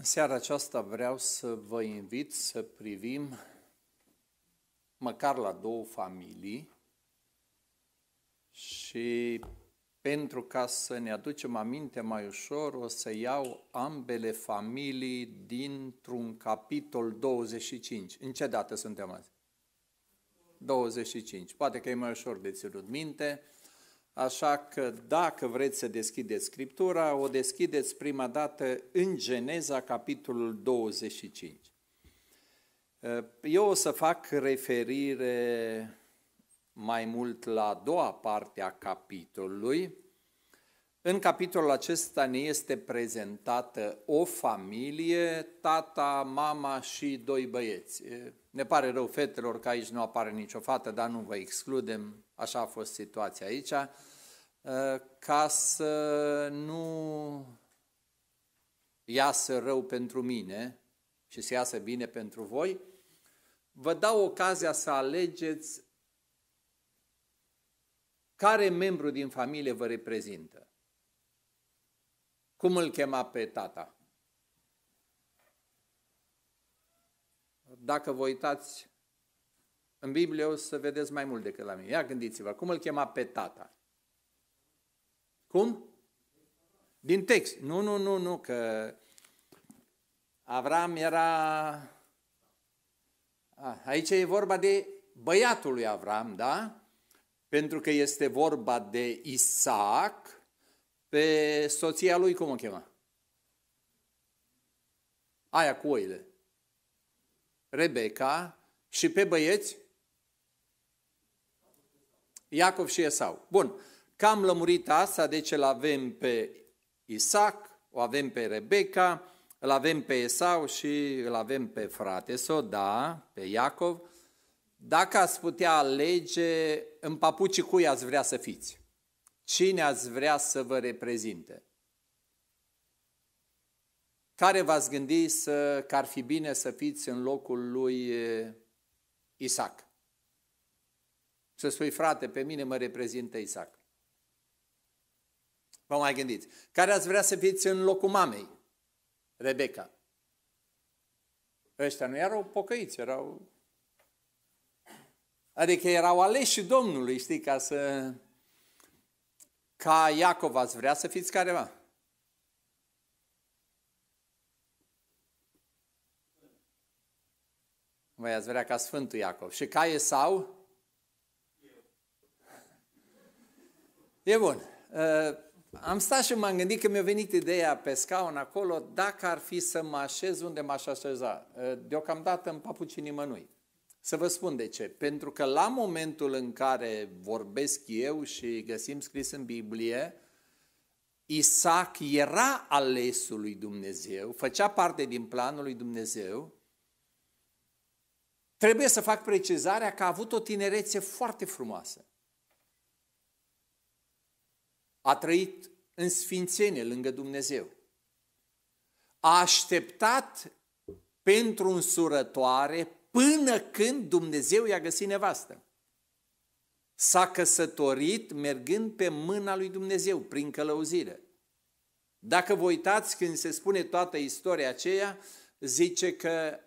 În seara aceasta vreau să vă invit să privim măcar la două familii și pentru ca să ne aducem aminte mai ușor, o să iau ambele familii dintr-un capitol 25. În ce dată suntem azi? 25. Poate că e mai ușor de ținut minte. Așa că dacă vreți să deschideți Scriptura, o deschideți prima dată în Geneza, capitolul 25. Eh, eu o să fac referire mai mult la a doua parte a capitolului. În capitolul acesta ne este prezentată o familie, tata, mama și doi băieți. Eh, ne pare rău fetelor că aici nu apare nicio fată, dar nu vă excludem, așa a fost situația aici. Ă, ca să nu iasă rău pentru mine și să iasă bine pentru voi, vă dau ocazia să alegeți care membru din familie vă reprezintă. Cum îl chema pe tata? Dacă vă uitați în Biblie, o să vedeți mai mult decât la mine. Ia gândiți-vă, cum îl chema pe tata? Cum? Din text. Nu, nu, nu, nu, că Avram era... A, ah, aici e vorba de băiatul lui Avram, da? Pentru că este vorba de Isaac, pe soția lui, cum o chema? Aia cu oile. Rebecca și pe băieți Iacov și Esau. Bun. Cam lămurit asta, deci îl avem pe Isaac, o avem pe Rebecca, îl avem pe Esau și îl avem pe frate so, da, pe Iacov. Dacă ați putea alege, în papucii cui ați vrea să fiți? Cine ați vrea să vă reprezinte? Care v-ați gândi să, că ar fi bine să fiți în locul lui eh, Isaac? Să spui, frate, pe mine mă reprezintă Isaac. Vă mai gândiți. Care ați vrea să fiți în locul mamei? Rebecca. Ăștia nu erau pocăiți, erau... Adică erau aleși Domnului, știi, ca să... Ca Iacov ați vrea să fiți careva. Voi ați vrea ca Sfântul Iacov. Și ca sau? E bun. Uh, am stat și m-am gândit că mi-a venit ideea pe scaun acolo, dacă ar fi să mă așez unde m-aș așeza. Eh, deocamdată în papucii nimănui. Să vă spun de ce. Pentru că la momentul în care vorbesc eu și găsim scris în Biblie, Isaac era alesul lui Dumnezeu, făcea parte din planul lui Dumnezeu, trebuie să fac precizarea că a avut o tinerețe foarte frumoasă a trăit în sfințenie lângă Dumnezeu. A așteptat pentru însurătoare până când Dumnezeu i-a găsit nevastă. S-a căsătorit mergând pe mâna lui Dumnezeu, prin călăuzire. Dacă vă uitați când se spune toată istoria aceea, zice că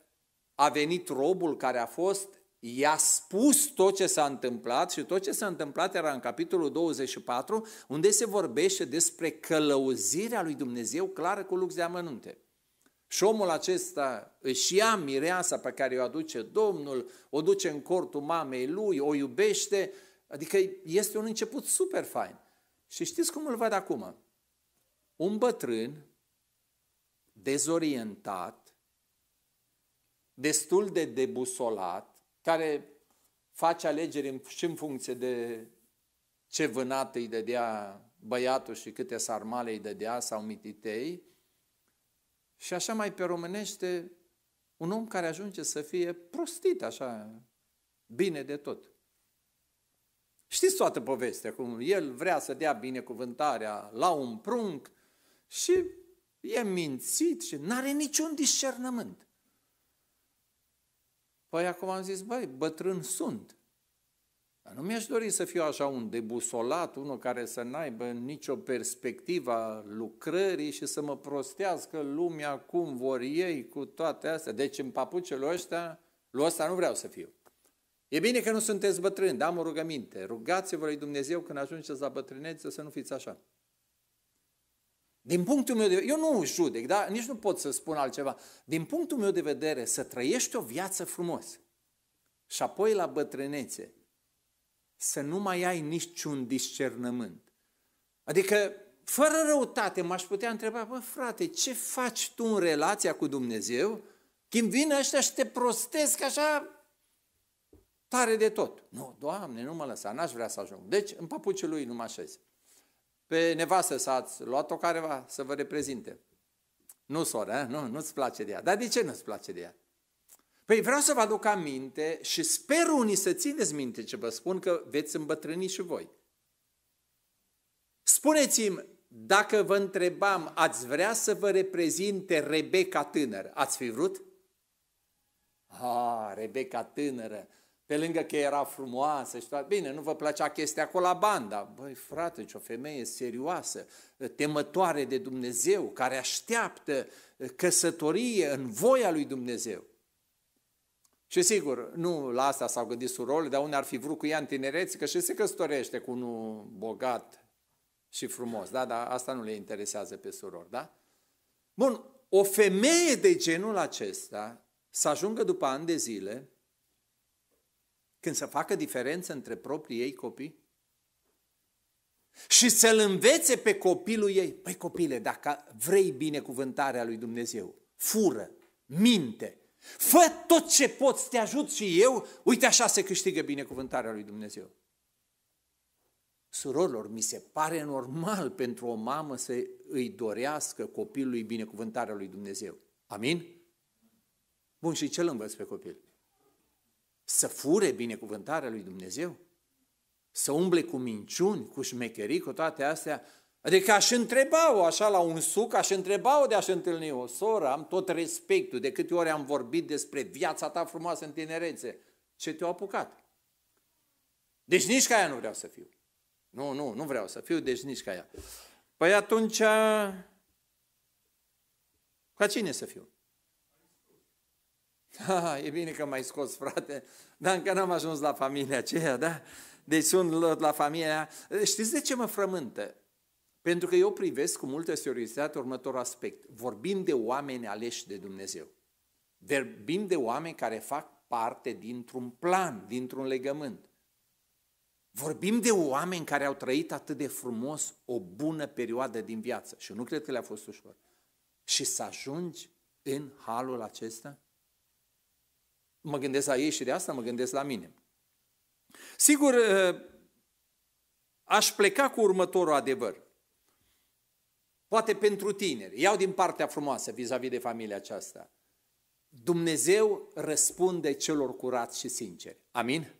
a venit robul care a fost, i-a spus tot ce s-a întâmplat și tot ce s-a întâmplat era în capitolul 24, unde se vorbește despre călăuzirea lui Dumnezeu clară cu lux de amănunte. Și omul acesta își ia mireasa pe care o aduce Domnul, o duce în cortul mamei lui, o iubește, adică este un început super fain. Și știți cum îl văd acum? Un bătrân dezorientat, destul de debusolat, care face alegeri și în funcție de ce vânat îi dădea băiatul și câte sarmale îi dădea sau mititei. Și așa mai pe românește, un om care ajunge să fie prostit așa, bine de tot. Știți toată povestea, cum el vrea să dea binecuvântarea la un prunc și e mințit și nu are niciun discernământ. Păi acum am zis, băi, bătrân sunt. Dar nu mi-aș dori să fiu așa un debusolat, unul care să n-aibă nicio perspectivă a lucrării și să mă prostească lumea cum vor ei cu toate astea. Deci în papucele ăștia, lui ăsta nu vreau să fiu. E bine că nu sunteți bătrâni, dar am o rugăminte. Rugați-vă lui Dumnezeu când ajungeți la bătrânețe să nu fiți așa. Din punctul meu de vedere, eu nu judec, da? nici nu pot să spun altceva. Din punctul meu de vedere, să trăiești o viață frumos și apoi la bătrânețe să nu mai ai niciun discernământ. Adică, fără răutate, m-aș putea întreba, bă, frate, ce faci tu în relația cu Dumnezeu când vin ăștia și te prostesc așa tare de tot? Nu, Doamne, nu mă lăsa, n-aș vrea să ajung. Deci, în papucii lui nu mă așez pe nevastă să ați luat-o careva să vă reprezinte. Nu, soră, nu, nu-ți place de ea. Dar de ce nu-ți place de ea? Păi vreau să vă aduc aminte și sper unii să țineți minte ce vă spun că veți îmbătrâni și voi. Spuneți-mi, dacă vă întrebam, ați vrea să vă reprezinte Rebecca tânără, ați fi vrut? Ah, Rebecca tânără, pe lângă că era frumoasă și toată. Bine, nu vă plăcea chestia cu la banda. Băi, frate, ce o femeie serioasă, temătoare de Dumnezeu, care așteaptă eh, căsătorie în voia lui Dumnezeu. Și sigur, nu la asta s-au gândit surorile, dar unde ar fi vrut cu ea în tinereți, că și se căsătorește cu unul bogat și frumos, da? Dar asta nu le interesează pe surori, da? Bun, o femeie de genul acesta să ajungă după ani de zile când să facă diferență între proprii ei copii? Și să-l învețe pe copilul ei, păi copile, dacă vrei binecuvântarea lui Dumnezeu, fură, minte, fă tot ce poți, te ajut și eu, uite așa se câștigă binecuvântarea lui Dumnezeu. Surorilor, mi se pare normal pentru o mamă să îi dorească copilului binecuvântarea lui Dumnezeu. Amin? Bun, și ce îl învăț pe copil? să fure binecuvântarea lui Dumnezeu, să umble cu minciuni, cu șmecherii, cu toate astea. Adică aș întreba-o așa la un suc, aș întreba-o de aș întâlni o soră, am tot respectul de câte ori am vorbit despre viața ta frumoasă în tinerețe. Ce te-a apucat? Deci nici ca ea nu vreau să fiu. Nu, nu, nu vreau să fiu, deci nici ca ea. Păi atunci, ca cine să fiu? Ha, e bine că mai scos, frate, dar încă n-am ajuns la familia aceea, da? Deci sunt la familia Știți de ce mă frământă? Pentru că eu privesc cu multă seriozitate următorul aspect. Vorbim de oameni aleși de Dumnezeu. Vorbim de oameni care fac parte dintr-un plan, dintr-un legământ. Vorbim de oameni care au trăit atât de frumos o bună perioadă din viață și nu cred că le-a fost ușor. Și să ajungi în halul acesta? Mă gândesc la ei și de asta mă gândesc la mine. Sigur, ă, aș pleca cu următorul adevăr. Poate pentru tineri, iau din partea frumoasă vis-a-vis de familia aceasta. Dumnezeu răspunde celor curați și sinceri. Amin?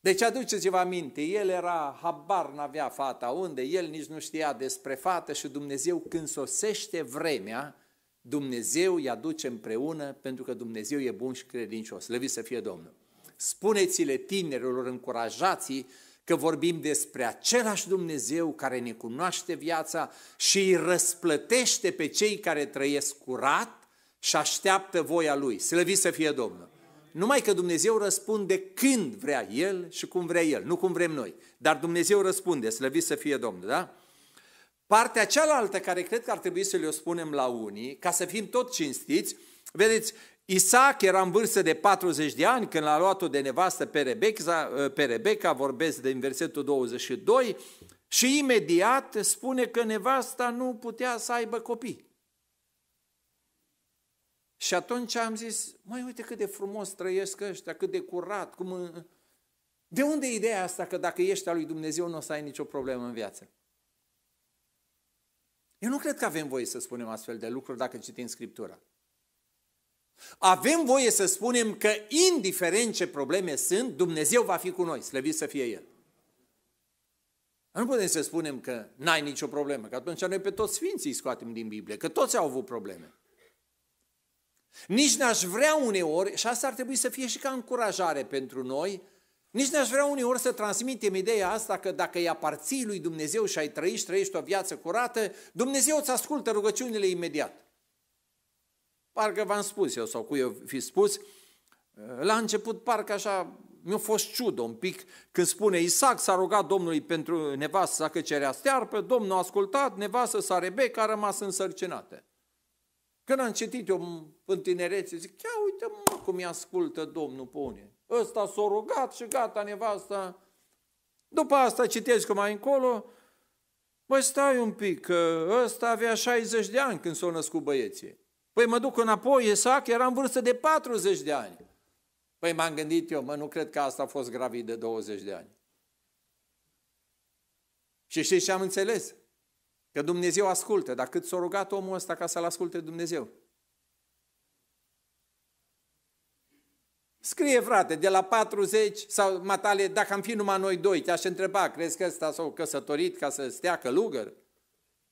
Deci aduceți-vă aminte, el era, habar n-avea fata unde, el nici nu știa despre fată și Dumnezeu când sosește vremea, Dumnezeu îi aduce împreună pentru că Dumnezeu e bun și credincios. Levi să fie Domnul! Spuneți-le tinerilor, încurajați că vorbim despre același Dumnezeu care ne cunoaște viața și îi răsplătește pe cei care trăiesc curat și așteaptă voia Lui. Slăvit să fie Domnul! Numai că Dumnezeu răspunde când vrea El și cum vrea El, nu cum vrem noi. Dar Dumnezeu răspunde, slăvit să fie Domnul, da? Partea cealaltă care cred că ar trebui să le-o spunem la unii, ca să fim tot cinstiți, vedeți, Isaac era în vârstă de 40 de ani când l-a luat-o de nevastă pe Rebecca, eh, pe Rebecca, vorbesc din versetul 22, și imediat spune că nevasta nu putea să aibă copii. Și atunci am zis, mai uite cât de frumos trăiesc ăștia, cât de curat, cum... Eh, eh. De unde e ideea asta că dacă ești al lui Dumnezeu nu o să ai nicio problemă în viață? Eu nu cred că avem voie să spunem astfel de lucruri dacă citim Scriptura. Avem voie să spunem că, indiferent ce probleme sunt, Dumnezeu va fi cu noi, slăvit să fie El. Nu putem să spunem că n-ai nicio problemă, că atunci noi pe toți sfinții îi scoatem din Biblie, că toți au avut probleme. Nici n-aș vrea uneori, și asta ar trebui să fie și ca încurajare pentru noi, nici n-aș vrea uneori să transmitem ideea asta că dacă îi aparții lui Dumnezeu și ai trăit și trăiești o viață curată, Dumnezeu îți ascultă rugăciunile imediat. Parcă v-am spus eu sau cu eu fi spus, la început parcă așa mi-a fost ciudă un pic când spune Isaac s-a rugat Domnului pentru nevastă să că cerea stearpă, Domnul a ascultat, nevastă s-a Rebecca a rămas însărcinată. Când am citit eu în tinerețe, zic, ia uite mă cum îi ascultă Domnul pe unii ăsta s-a rugat și gata nevasta. După asta citești cum mai încolo, Păi stai un pic, că ăsta avea 60 de ani când s-au născut băieții. Păi mă duc înapoi, Isaac era în vârstă de 40 de ani. Păi m-am gândit eu, mă, nu cred că asta a fost gravid de 20 de ani. Și știți ce am înțeles? Că Dumnezeu ascultă, dar cât s-a rugat omul ăsta ca să-L asculte Dumnezeu? Scrie, frate, de la 40 sau matale, dacă am fi numai noi doi, te-aș întreba, crezi că ăsta s-a căsătorit ca să stea călugăr?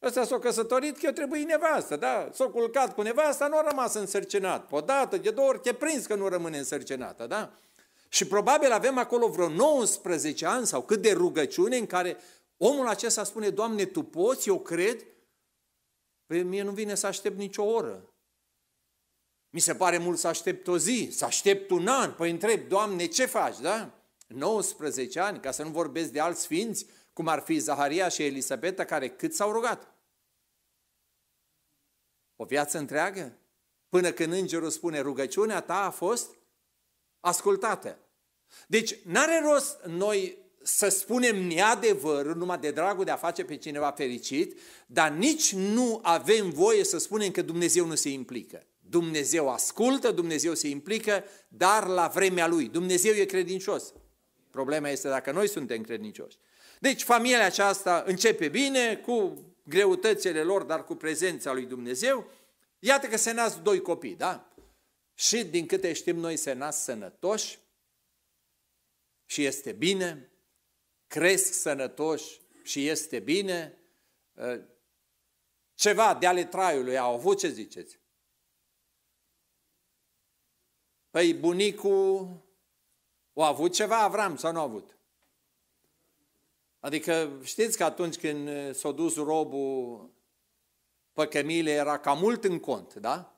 Ăsta s-a căsătorit că eu trebuie nevastă, da? S-a culcat cu nevasta, nu a rămas însărcinat. O dată, de două ori te prins că nu rămâne însărcinată, da? Și probabil avem acolo vreo 19 ani sau cât de rugăciune în care omul acesta spune, Doamne, Tu poți, eu cred? Păi mie nu vine să aștept nicio oră. Mi se pare mult să aștept o zi, să aștept un an, păi întreb, Doamne, ce faci, da? 19 ani, ca să nu vorbesc de alți sfinți, cum ar fi Zaharia și Elisabeta, care cât s-au rugat? O viață întreagă? Până când îngerul spune, rugăciunea ta a fost ascultată. Deci, n-are rost noi să spunem neadevărul numai de dragul de a face pe cineva fericit, dar nici nu avem voie să spunem că Dumnezeu nu se implică. Dumnezeu ascultă, Dumnezeu se implică, dar la vremea Lui. Dumnezeu e credincios. Problema este dacă noi suntem credincioși. Deci familia aceasta începe bine, cu greutățile lor, dar cu prezența lui Dumnezeu. Iată că se nasc doi copii, da? Și din câte știm noi se nasc sănătoși și este bine, cresc sănătoși și este bine. Ă, ceva de ale traiului au avut, ce ziceți? Păi bunicul a avut ceva Avram sau nu a avut? Adică știți că atunci când s-a dus robul pe cămile era cam mult în cont, da?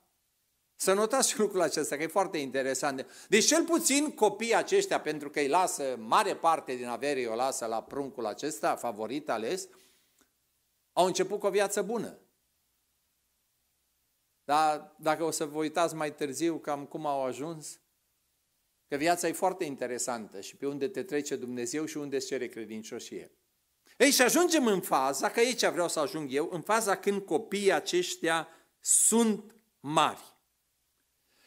Să notați lucrul acesta, că e foarte interesant. Deci cel puțin copiii aceștia, pentru că îi lasă, mare parte din averii, o lasă la pruncul acesta, favorit ales, au început cu o viață bună. Dar dacă o să vă uitați mai târziu cam cum au ajuns, că viața e foarte interesantă și pe unde te trece Dumnezeu și unde îți cere credincioșie. Ei, și ajungem în faza, că aici vreau să ajung eu, în faza când copiii aceștia sunt mari.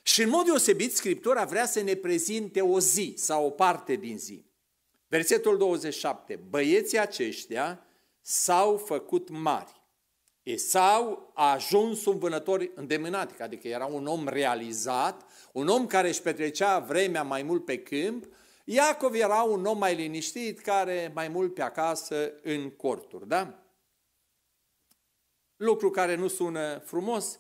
Și în mod deosebit, Scriptura vrea să ne prezinte o zi sau o parte din zi. Versetul 27. Băieții aceștia s-au făcut mari Esau a ajuns un vânător îndemânatic, adică era un om realizat, un om care își petrecea vremea mai mult pe câmp, Iacov era un om mai liniștit, care mai mult pe acasă în corturi, da? Lucru care nu sună frumos.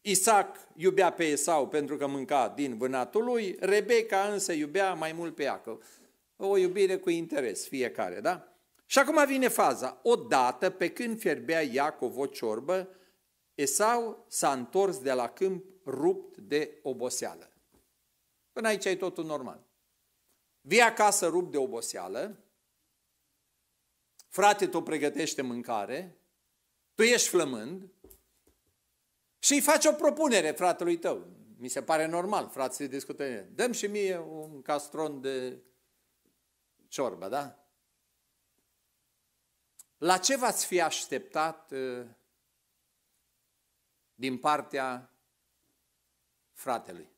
Isaac iubea pe Esau pentru că mânca din vânatul lui, Rebecca însă iubea mai mult pe Iacov. O iubire cu interes fiecare, da? Și acum vine faza. Odată, pe când fierbea Iacov o ciorbă, Esau s-a întors de la câmp rupt de oboseală. Până aici e totul normal. Vii acasă rupt de oboseală, frate tu pregătește mâncare, tu ești flămând și îi faci o propunere fratelui tău. Mi se pare normal, frate, să discutăm. Dăm și mie un castron de ciorbă, da? La ce v-ați fi așteptat uh, din partea fratelui?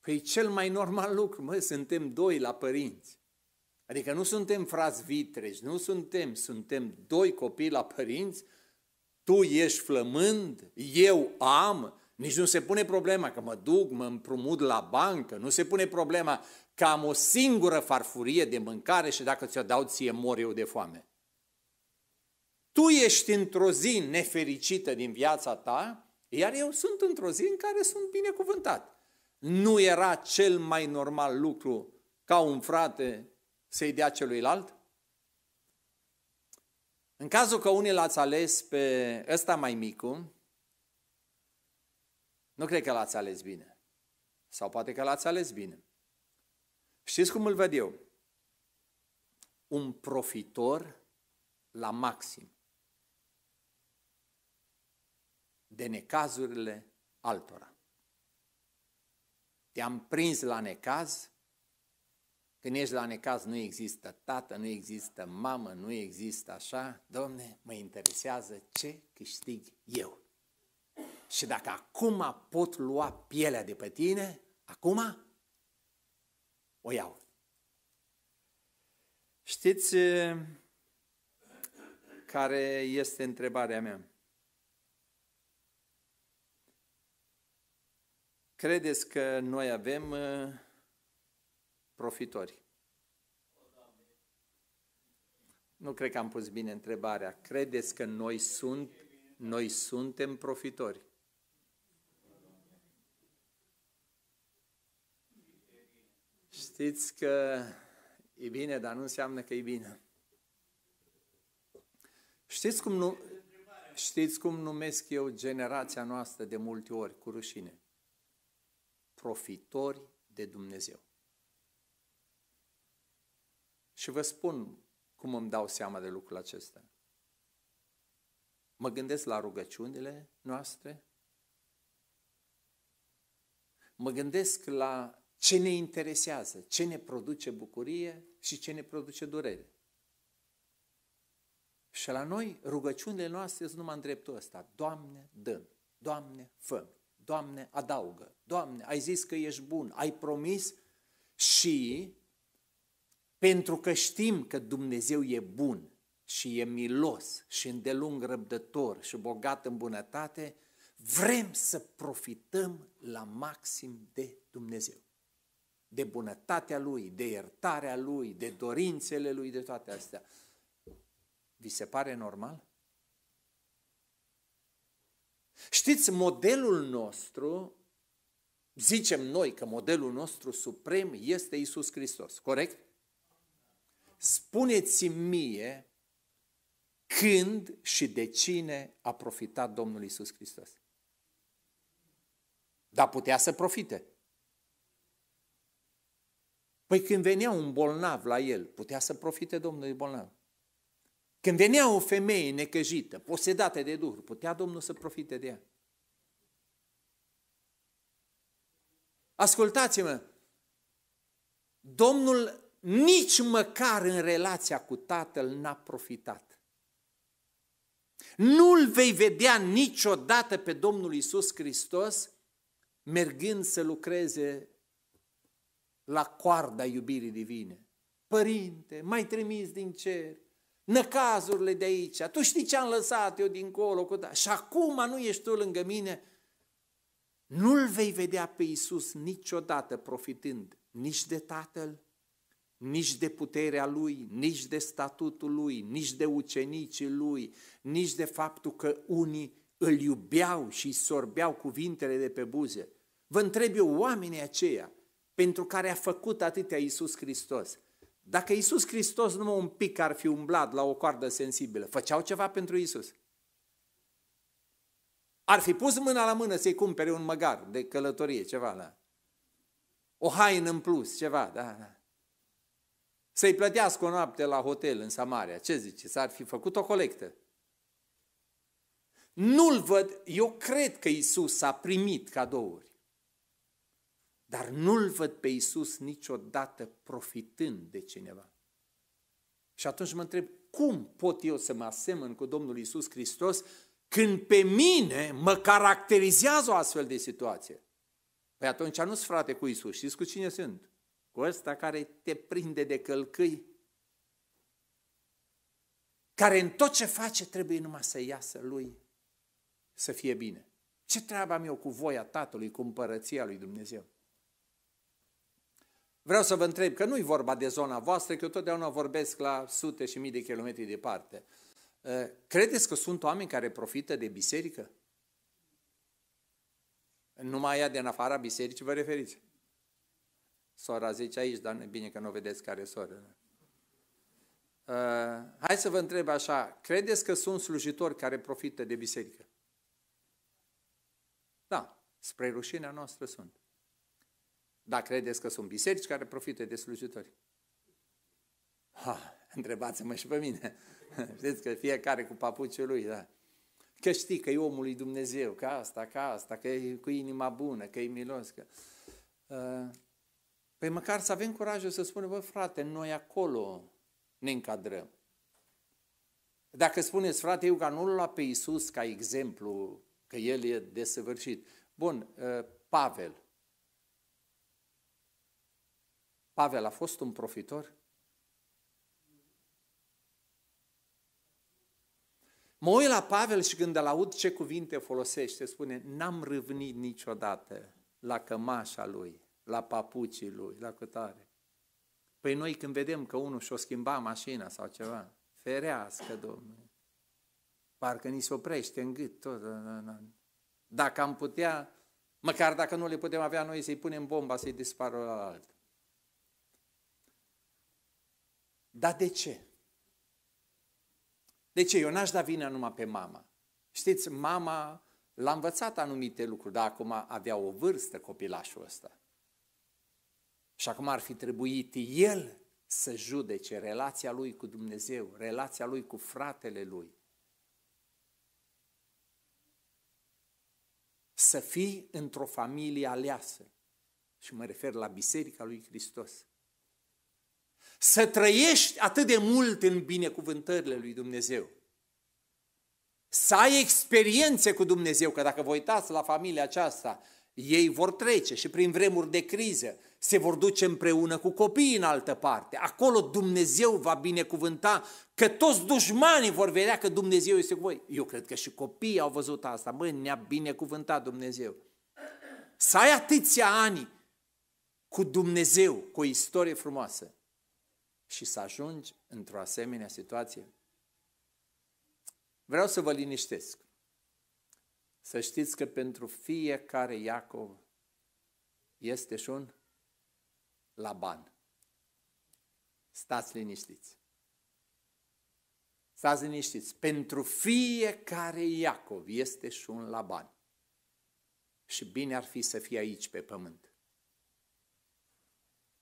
Păi cel mai normal lucru, mă, suntem doi la părinți. Adică nu suntem frați vitreși, nu suntem, suntem doi copii la părinți, tu ești flămând, eu am, nici nu se pune problema că mă duc, mă împrumut la bancă, nu se pune problema că am o singură farfurie de mâncare și dacă ți-o dau, ție mor eu de foame. Tu ești într-o zi nefericită din viața ta, iar eu sunt într-o zi în care sunt binecuvântat. Nu era cel mai normal lucru ca un frate să-i dea celuilalt? În cazul că unii l-ați ales pe ăsta mai micu, nu cred că l-ați ales bine. Sau poate că l-ați ales bine. Știți cum îl văd eu? Un profitor la maxim de necazurile altora. Te-am prins la necaz, când ești la necaz nu există tată, nu există mamă, nu există așa. Domne, mă interesează ce câștig eu. Și dacă acum pot lua pielea de pe tine, acum o iau. Știți care este întrebarea mea? Credeți că noi avem profitori? Nu cred că am pus bine întrebarea. Credeți că noi sunt noi suntem profitori? știți că e bine, dar nu înseamnă că e bine. Știți cum, nu, știți cum numesc eu generația noastră de multe ori, cu rușine? Profitori de Dumnezeu. Și vă spun cum îmi dau seama de lucrul acesta. Mă gândesc la rugăciunile noastre, mă gândesc la ce ne interesează, ce ne produce bucurie și ce ne produce durere. Și la noi rugăciunile noastre sunt numai în dreptul ăsta. Doamne, dăm, Doamne, fă Doamne, adaugă, Doamne, ai zis că ești bun, ai promis și pentru că știm că Dumnezeu e bun și e milos și îndelung răbdător și bogat în bunătate, vrem să profităm la maxim de Dumnezeu de bunătatea lui, de iertarea lui, de dorințele lui, de toate astea. Vi se pare normal? Știți, modelul nostru, zicem noi că modelul nostru suprem este Isus Hristos, corect? Spuneți-mi mie când și de cine a profitat Domnul Isus Hristos. Dar putea să profite. Păi când venea un bolnav la el, putea să profite Domnul de bolnav. Când venea o femeie necăjită, posedată de Duhul, putea Domnul să profite de ea. Ascultați-mă, Domnul nici măcar în relația cu Tatăl n-a profitat. Nu-L vei vedea niciodată pe Domnul Isus Hristos mergând să lucreze la coarda iubirii divine. Părinte, mai trimis din cer, năcazurile de aici, tu știi ce am lăsat eu dincolo, cu da. și acum nu ești tu lângă mine, nu-L vei vedea pe Iisus niciodată profitând nici de Tatăl, nici de puterea Lui, nici de statutul Lui, nici de ucenicii Lui, nici de faptul că unii îl iubeau și sorbeau cuvintele de pe buze. Vă întreb eu, oamenii aceia, pentru care a făcut atâtea Iisus Hristos. Dacă Iisus Hristos numai un pic ar fi umblat la o coardă sensibilă, făceau ceva pentru Iisus. Ar fi pus mâna la mână să-i cumpere un măgar de călătorie, ceva, da? O haină în plus, ceva, da, da. Să-i plătească o noapte la hotel în Samaria, ce zice? S-ar fi făcut o colectă. Nu-l văd, eu cred că Iisus a primit cadouri. Dar nu-l văd pe Iisus niciodată profitând de cineva. Și atunci mă întreb, cum pot eu să mă asemăn cu Domnul Iisus Hristos când pe mine mă caracterizează o astfel de situație? Păi atunci nu-s frate cu Iisus, știți cu cine sunt? Cu ăsta care te prinde de călcâi, care în tot ce face trebuie numai să iasă lui să fie bine. Ce treabă am eu cu voia Tatălui, cu împărăția lui Dumnezeu? Vreau să vă întreb, că nu-i vorba de zona voastră, că eu totdeauna vorbesc la sute și mii de kilometri departe. Uh, credeți că sunt oameni care profită de biserică? Numai ea din afara bisericii vă referiți. Sora zice aici, dar bine că nu vedeți care soră. Uh, hai să vă întreb așa, credeți că sunt slujitori care profită de biserică? Da, spre rușinea noastră sunt. Dar credeți că sunt biserici care profită de slujitori? Ha, întrebați-mă și pe mine. Știți că fiecare cu papuciul lui, da. Că știi că e omul lui Dumnezeu, că asta, că asta, că e cu inima bună, că e milos. Că... Ă, păi măcar să avem curajul să spunem, bă, frate, noi acolo ne încadrăm. Dacă spuneți, frate, eu ca nu-l lua pe Iisus ca exemplu, că el e desăvârșit. Bun, ă, Pavel, Pavel a fost un profitor? Mă uit la Pavel și când îl aud ce cuvinte folosește, spune, n-am râvnit niciodată la cămașa lui, la papucii lui, la cutare. Păi noi când vedem că unul și-o schimba mașina sau ceva, ferească, Domnule, parcă ni se oprește în gât tot. Da, da, da. Dacă am putea, măcar dacă nu le putem avea noi, să-i punem bomba să-i dispară la alt. Dar de ce? De ce? Eu n-aș da vina numai pe mama. Știți, mama l-a învățat anumite lucruri, dar acum avea o vârstă copilașul ăsta. Și acum ar fi trebuit el să judece relația lui cu Dumnezeu, relația lui cu fratele lui. Să fii într-o familie aleasă. Și mă refer la Biserica lui Hristos să trăiești atât de mult în binecuvântările lui Dumnezeu. Să ai experiențe cu Dumnezeu, că dacă vă uitați la familia aceasta, ei vor trece și prin vremuri de criză se vor duce împreună cu copiii în altă parte. Acolo Dumnezeu va binecuvânta că toți dușmanii vor vedea că Dumnezeu este cu voi. Eu cred că și copiii au văzut asta. Măi, ne-a binecuvântat Dumnezeu. Să ai atâția ani cu Dumnezeu, cu o istorie frumoasă și să ajungi într-o asemenea situație? Vreau să vă liniștesc. Să știți că pentru fiecare Iacov este și un Laban. Stați liniștiți. Stați liniștiți. Pentru fiecare Iacov este și un Laban. Și bine ar fi să fie aici pe pământ.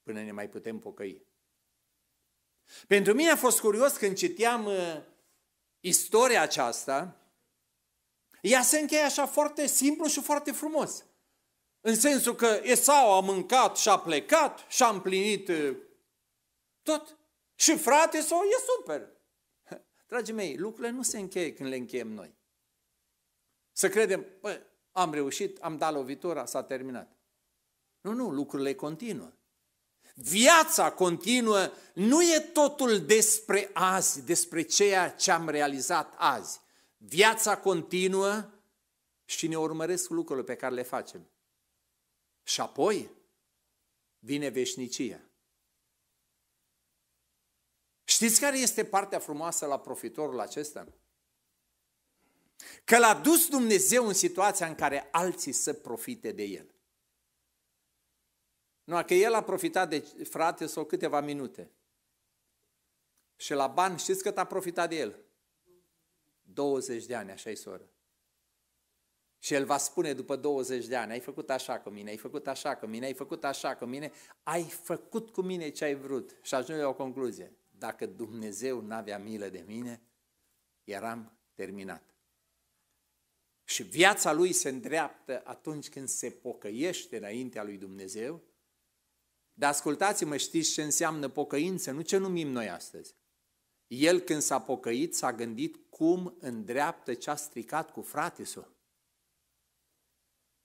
Până ne mai putem pocăi. Pentru mine a fost curios când citeam uh, istoria aceasta, ea se încheie așa foarte simplu și foarte frumos. În sensul că Esau a mâncat și a plecat și a împlinit uh, tot. Și frate sau e super. Dragii mei, lucrurile nu se încheie când le încheiem noi. Să credem, păi, am reușit, am dat lovitura, s-a terminat. Nu, nu, lucrurile continuă. Viața continuă nu e totul despre azi, despre ceea ce am realizat azi. Viața continuă și ne urmăresc lucrurile pe care le facem. Și apoi vine veșnicia. Știți care este partea frumoasă la profitorul acesta? Că l-a dus Dumnezeu în situația în care alții să profite de el. Nu că el a profitat de frate sau câteva minute. Și la bani știți cât a profitat de el? 20 de ani, așa e soră. Și el va spune după 20 de ani, ai făcut așa cu mine, ai făcut așa cu mine, ai făcut așa cu mine, ai făcut cu mine ce ai vrut. Și ajunge la o concluzie. Dacă Dumnezeu n-avea milă de mine, eram terminat. Și viața lui se îndreaptă atunci când se pocăiește înaintea lui Dumnezeu dar ascultați-mă, știți ce înseamnă pocăință, nu ce numim noi astăzi. El când s-a pocăit, s-a gândit cum îndreaptă ce a stricat cu fratele.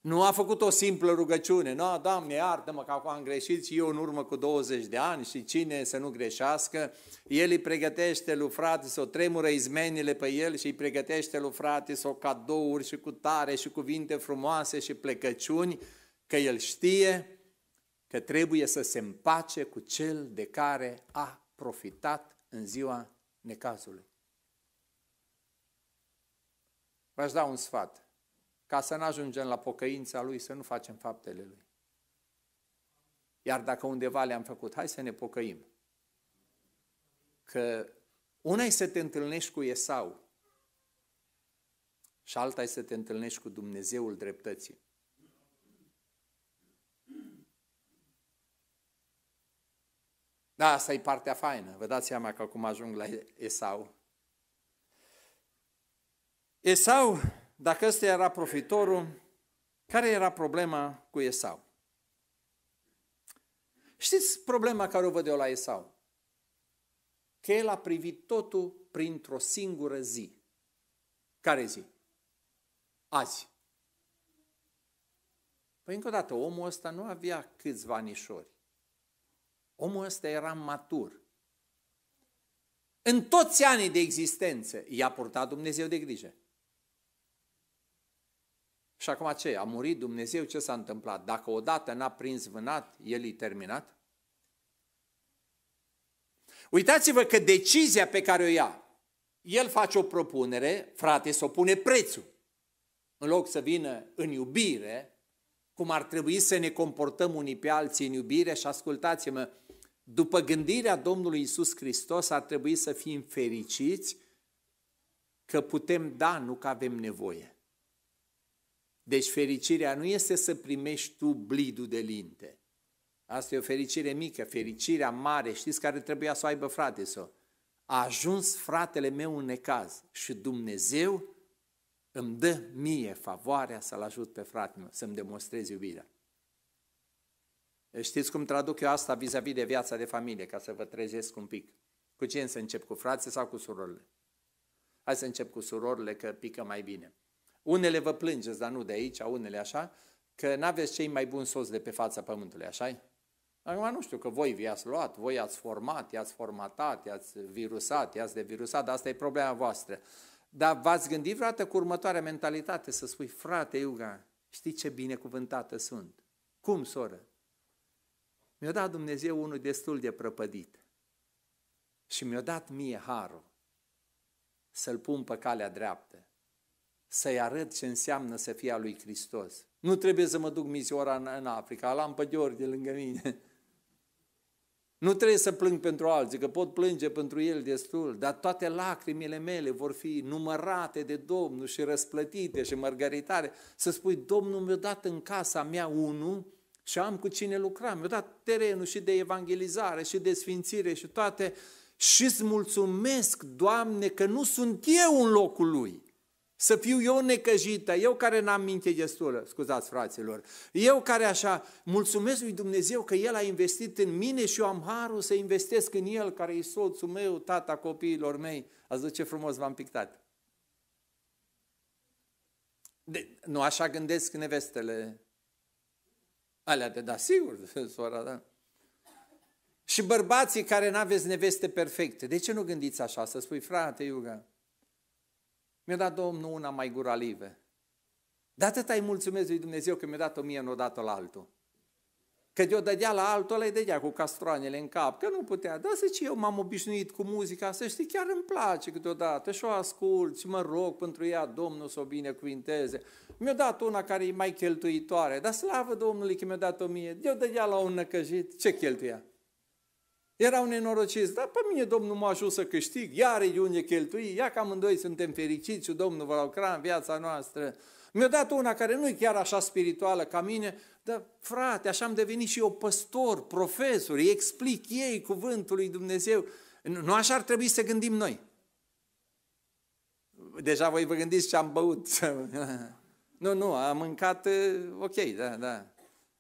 Nu a făcut o simplă rugăciune. nu, No, Doamne, iartă-mă că acum am greșit și eu în urmă cu 20 de ani și cine să nu greșească. El îi pregătește lui frate să o tremură izmenile pe el și îi pregătește lui frate să o cadouri și cu tare și cuvinte frumoase și plecăciuni, că el știe că trebuie să se împace cu cel de care a profitat în ziua necazului. V-aș da un sfat, ca să nu ajungem la pocăința lui, să nu facem faptele lui. Iar dacă undeva le-am făcut, hai să ne pocăim. Că una e să te întâlnești cu Esau și alta e să te întâlnești cu Dumnezeul dreptății. Da, asta e partea faină. Vă dați seama că acum ajung la Esau. Esau, dacă ăsta era profitorul, care era problema cu Esau? Știți problema care o văd eu la Esau? Că el a privit totul printr-o singură zi. Care zi? Azi. Păi încă o dată, omul ăsta nu avea câțiva nișori. Omul ăsta era matur. În toți anii de existență i-a purtat Dumnezeu de grijă. Și acum ce? A murit Dumnezeu? Ce s-a întâmplat? Dacă odată n-a prins vânat, el i-a terminat? Uitați-vă că decizia pe care o ia, el face o propunere, frate, să o pune prețul. În loc să vină în iubire, cum ar trebui să ne comportăm unii pe alții în iubire și ascultați-mă, după gândirea Domnului Isus Hristos ar trebui să fim fericiți că putem da, nu că avem nevoie. Deci fericirea nu este să primești tu blidul de linte. Asta e o fericire mică, fericirea mare, știți care trebuia să o aibă frate sau. A ajuns fratele meu în necaz și Dumnezeu îmi dă mie favoarea să-l ajut pe fratele meu, să-mi demonstrez iubirea. Știți cum traduc eu asta vis-a-vis -vis de viața de familie, ca să vă trezesc un pic? Cu cine să încep? Cu frații sau cu surorile? Hai să încep cu surorile, că pică mai bine. Unele vă plângeți, dar nu de aici, unele așa, că n-aveți cei mai buni soți de pe fața pământului, așa -i? Acum nu știu că voi vi-ați luat, voi ați format, i-ați formatat, i-ați virusat, i-ați devirusat, dar asta e problema voastră. Dar v-ați gândit vreodată cu următoarea mentalitate să spui, frate Iuga, știi ce binecuvântată sunt? Cum, soră? Mi-a dat Dumnezeu unul destul de prăpădit. Și mi-a dat mie harul să-l pun pe calea dreaptă, să-i arăt ce înseamnă să fie a lui Hristos. Nu trebuie să mă duc misiora în, în Africa, l-am pe de lângă mine. Nu trebuie să plâng pentru alții, că pot plânge pentru el destul, dar toate lacrimile mele vor fi numărate de Domnul și răsplătite și mărgăritare. Să spui, Domnul mi-a dat în casa mea unul și am cu cine lucra, mi-a dat terenul și de evangelizare și de sfințire și toate și îți mulțumesc, Doamne, că nu sunt eu în locul lui. Să fiu eu necăjită, eu care n-am minte destulă, scuzați fraților, eu care așa mulțumesc lui Dumnezeu că El a investit în mine și eu am harul să investesc în El, care e soțul meu, tata copiilor mei. Ați văzut ce frumos v-am pictat. De, nu așa gândesc nevestele alea de da, sigur, sora, da. Și bărbații care n-aveți neveste perfecte, de ce nu gândiți așa? Să spui, frate, Iuga, mi-a dat Domnul una mai guralive. De atâta îi mulțumesc lui Dumnezeu că mi-a dat-o mie, nu dat-o la altul. Că de-o dădea la altul, ăla îi dădea cu castroanele în cap, că nu putea. Dar zice, eu m-am obișnuit cu muzica, să știi, chiar îmi place câteodată și o ascult și mă rog pentru ea, Domnul să o binecuvinteze. Mi-a dat una care e mai cheltuitoare, dar slavă Domnului că mi-a dat o mie. De-o dădea la un năcăjit, ce cheltuia? Erau nenorociți, dar pe mine Domnul m-a ajuns să câștig, iar e unde cheltui, ia că amândoi suntem fericiți și Domnul va lucra în viața noastră. Mi-a dat una care nu e chiar așa spirituală ca mine, dar frate, așa am devenit și eu păstor, profesor, îi explic ei cuvântul lui Dumnezeu. Nu așa ar trebui să gândim noi. Deja voi vă gândiți ce am băut. nu, nu, am mâncat, eh, ok, da, da.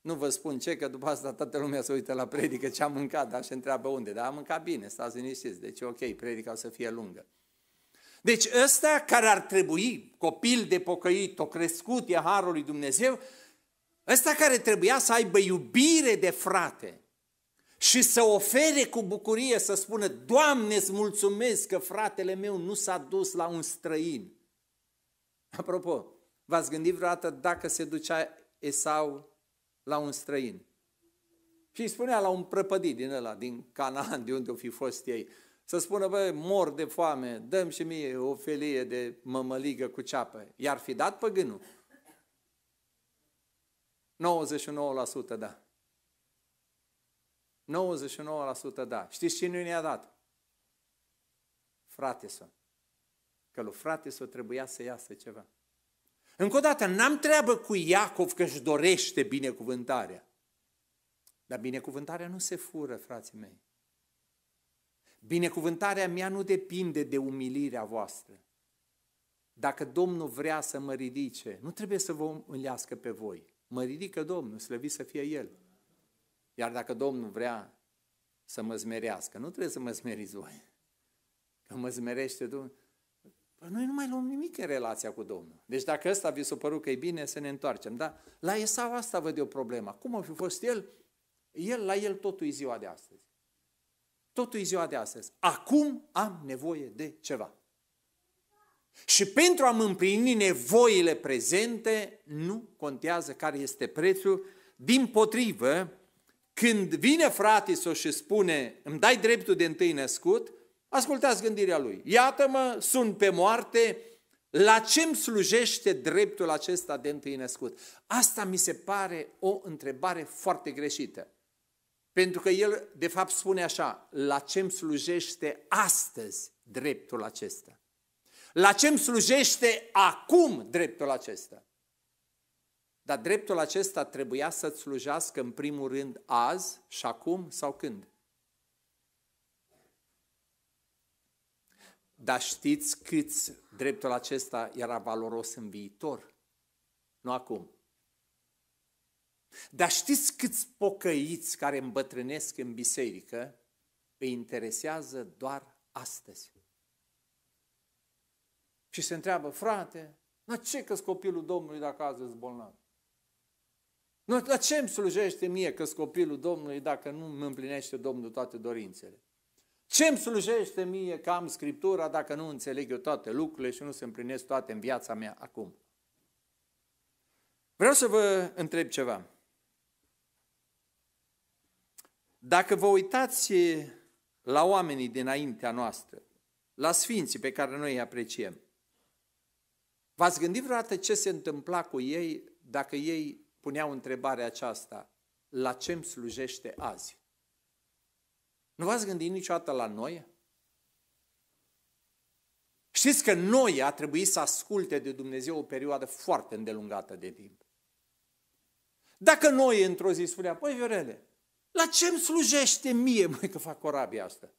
Nu vă spun ce, că după asta toată lumea se uită la predică ce am mâncat, dar se întreabă unde. Dar am mâncat bine, stați liniștiți, deci ok, predica o să fie lungă. Deci ăsta care ar trebui, copil de pocăit, o crescut, e harul lui Dumnezeu, ăsta care trebuia să aibă iubire de frate și să ofere cu bucurie, să spună, Doamne, îți mulțumesc că fratele meu nu s-a dus la un străin. Apropo, v-ați gândit vreodată dacă se ducea Esau la un străin. Și îi spunea la un prăpădit din ăla, din Canaan, de unde o fi fost ei, să spună, băi, mor de foame, dăm și mie o felie de mămăligă cu ceapă. I-ar fi dat păgânul. 99% da. 99% da. Știți cine i a dat? Frate-so. Că lui frate-so trebuia să iasă ceva. Încă o dată, n-am treabă cu Iacov că își dorește binecuvântarea. Dar binecuvântarea nu se fură, frații mei. Binecuvântarea mea nu depinde de umilirea voastră. Dacă Domnul vrea să mă ridice, nu trebuie să vă umilească pe voi. Mă ridică Domnul, slăvit să fie El. Iar dacă Domnul vrea să mă zmerească, nu trebuie să mă zmeriți voi. Că mă zmerește Domnul. Păi noi nu mai luăm nimic în relația cu Domnul. Deci dacă ăsta vi s-a părut că e bine, să ne întoarcem. Dar la Esau asta văd eu problema. Cum a fi fost el? El, la el totul e ziua de astăzi. Totul e ziua de astăzi. Acum am nevoie de ceva. Și pentru a-mi împlini nevoile prezente, nu contează care este prețul. Din potrivă, când vine frate și spune, îmi dai dreptul de întâi născut, Ascultați gândirea lui. Iată-mă, sunt pe moarte, la ce îmi slujește dreptul acesta de întâi născut? Asta mi se pare o întrebare foarte greșită. Pentru că el, de fapt, spune așa, la ce îmi slujește astăzi dreptul acesta? La ce îmi slujește acum dreptul acesta? Dar dreptul acesta trebuia să-ți slujească în primul rând azi și acum sau când? Dar știți cât dreptul acesta era valoros în viitor? Nu acum. Dar știți câți pocăiți care îmbătrânesc în biserică îi interesează doar astăzi? Și se întreabă, frate, la ce că copilul Domnului dacă azi ești bolnav? La ce îmi slujește mie că copilul Domnului dacă nu îmi împlinește Domnul toate dorințele? Ce îmi slujește mie că am Scriptura dacă nu înțeleg eu toate lucrurile și nu se împlinesc toate în viața mea acum? Vreau să vă întreb ceva. Dacă vă uitați la oamenii dinaintea noastră, la sfinții pe care noi îi apreciem, v-ați gândit vreodată ce se întâmpla cu ei dacă ei puneau întrebarea aceasta, la ce îmi slujește azi? Nu v-ați gândit niciodată la noi? Știți că noi a trebuit să asculte de Dumnezeu o perioadă foarte îndelungată de timp. Dacă noi într-o zi spunea, păi Viorele, la ce îmi slujește mie, măi, că fac corabia asta?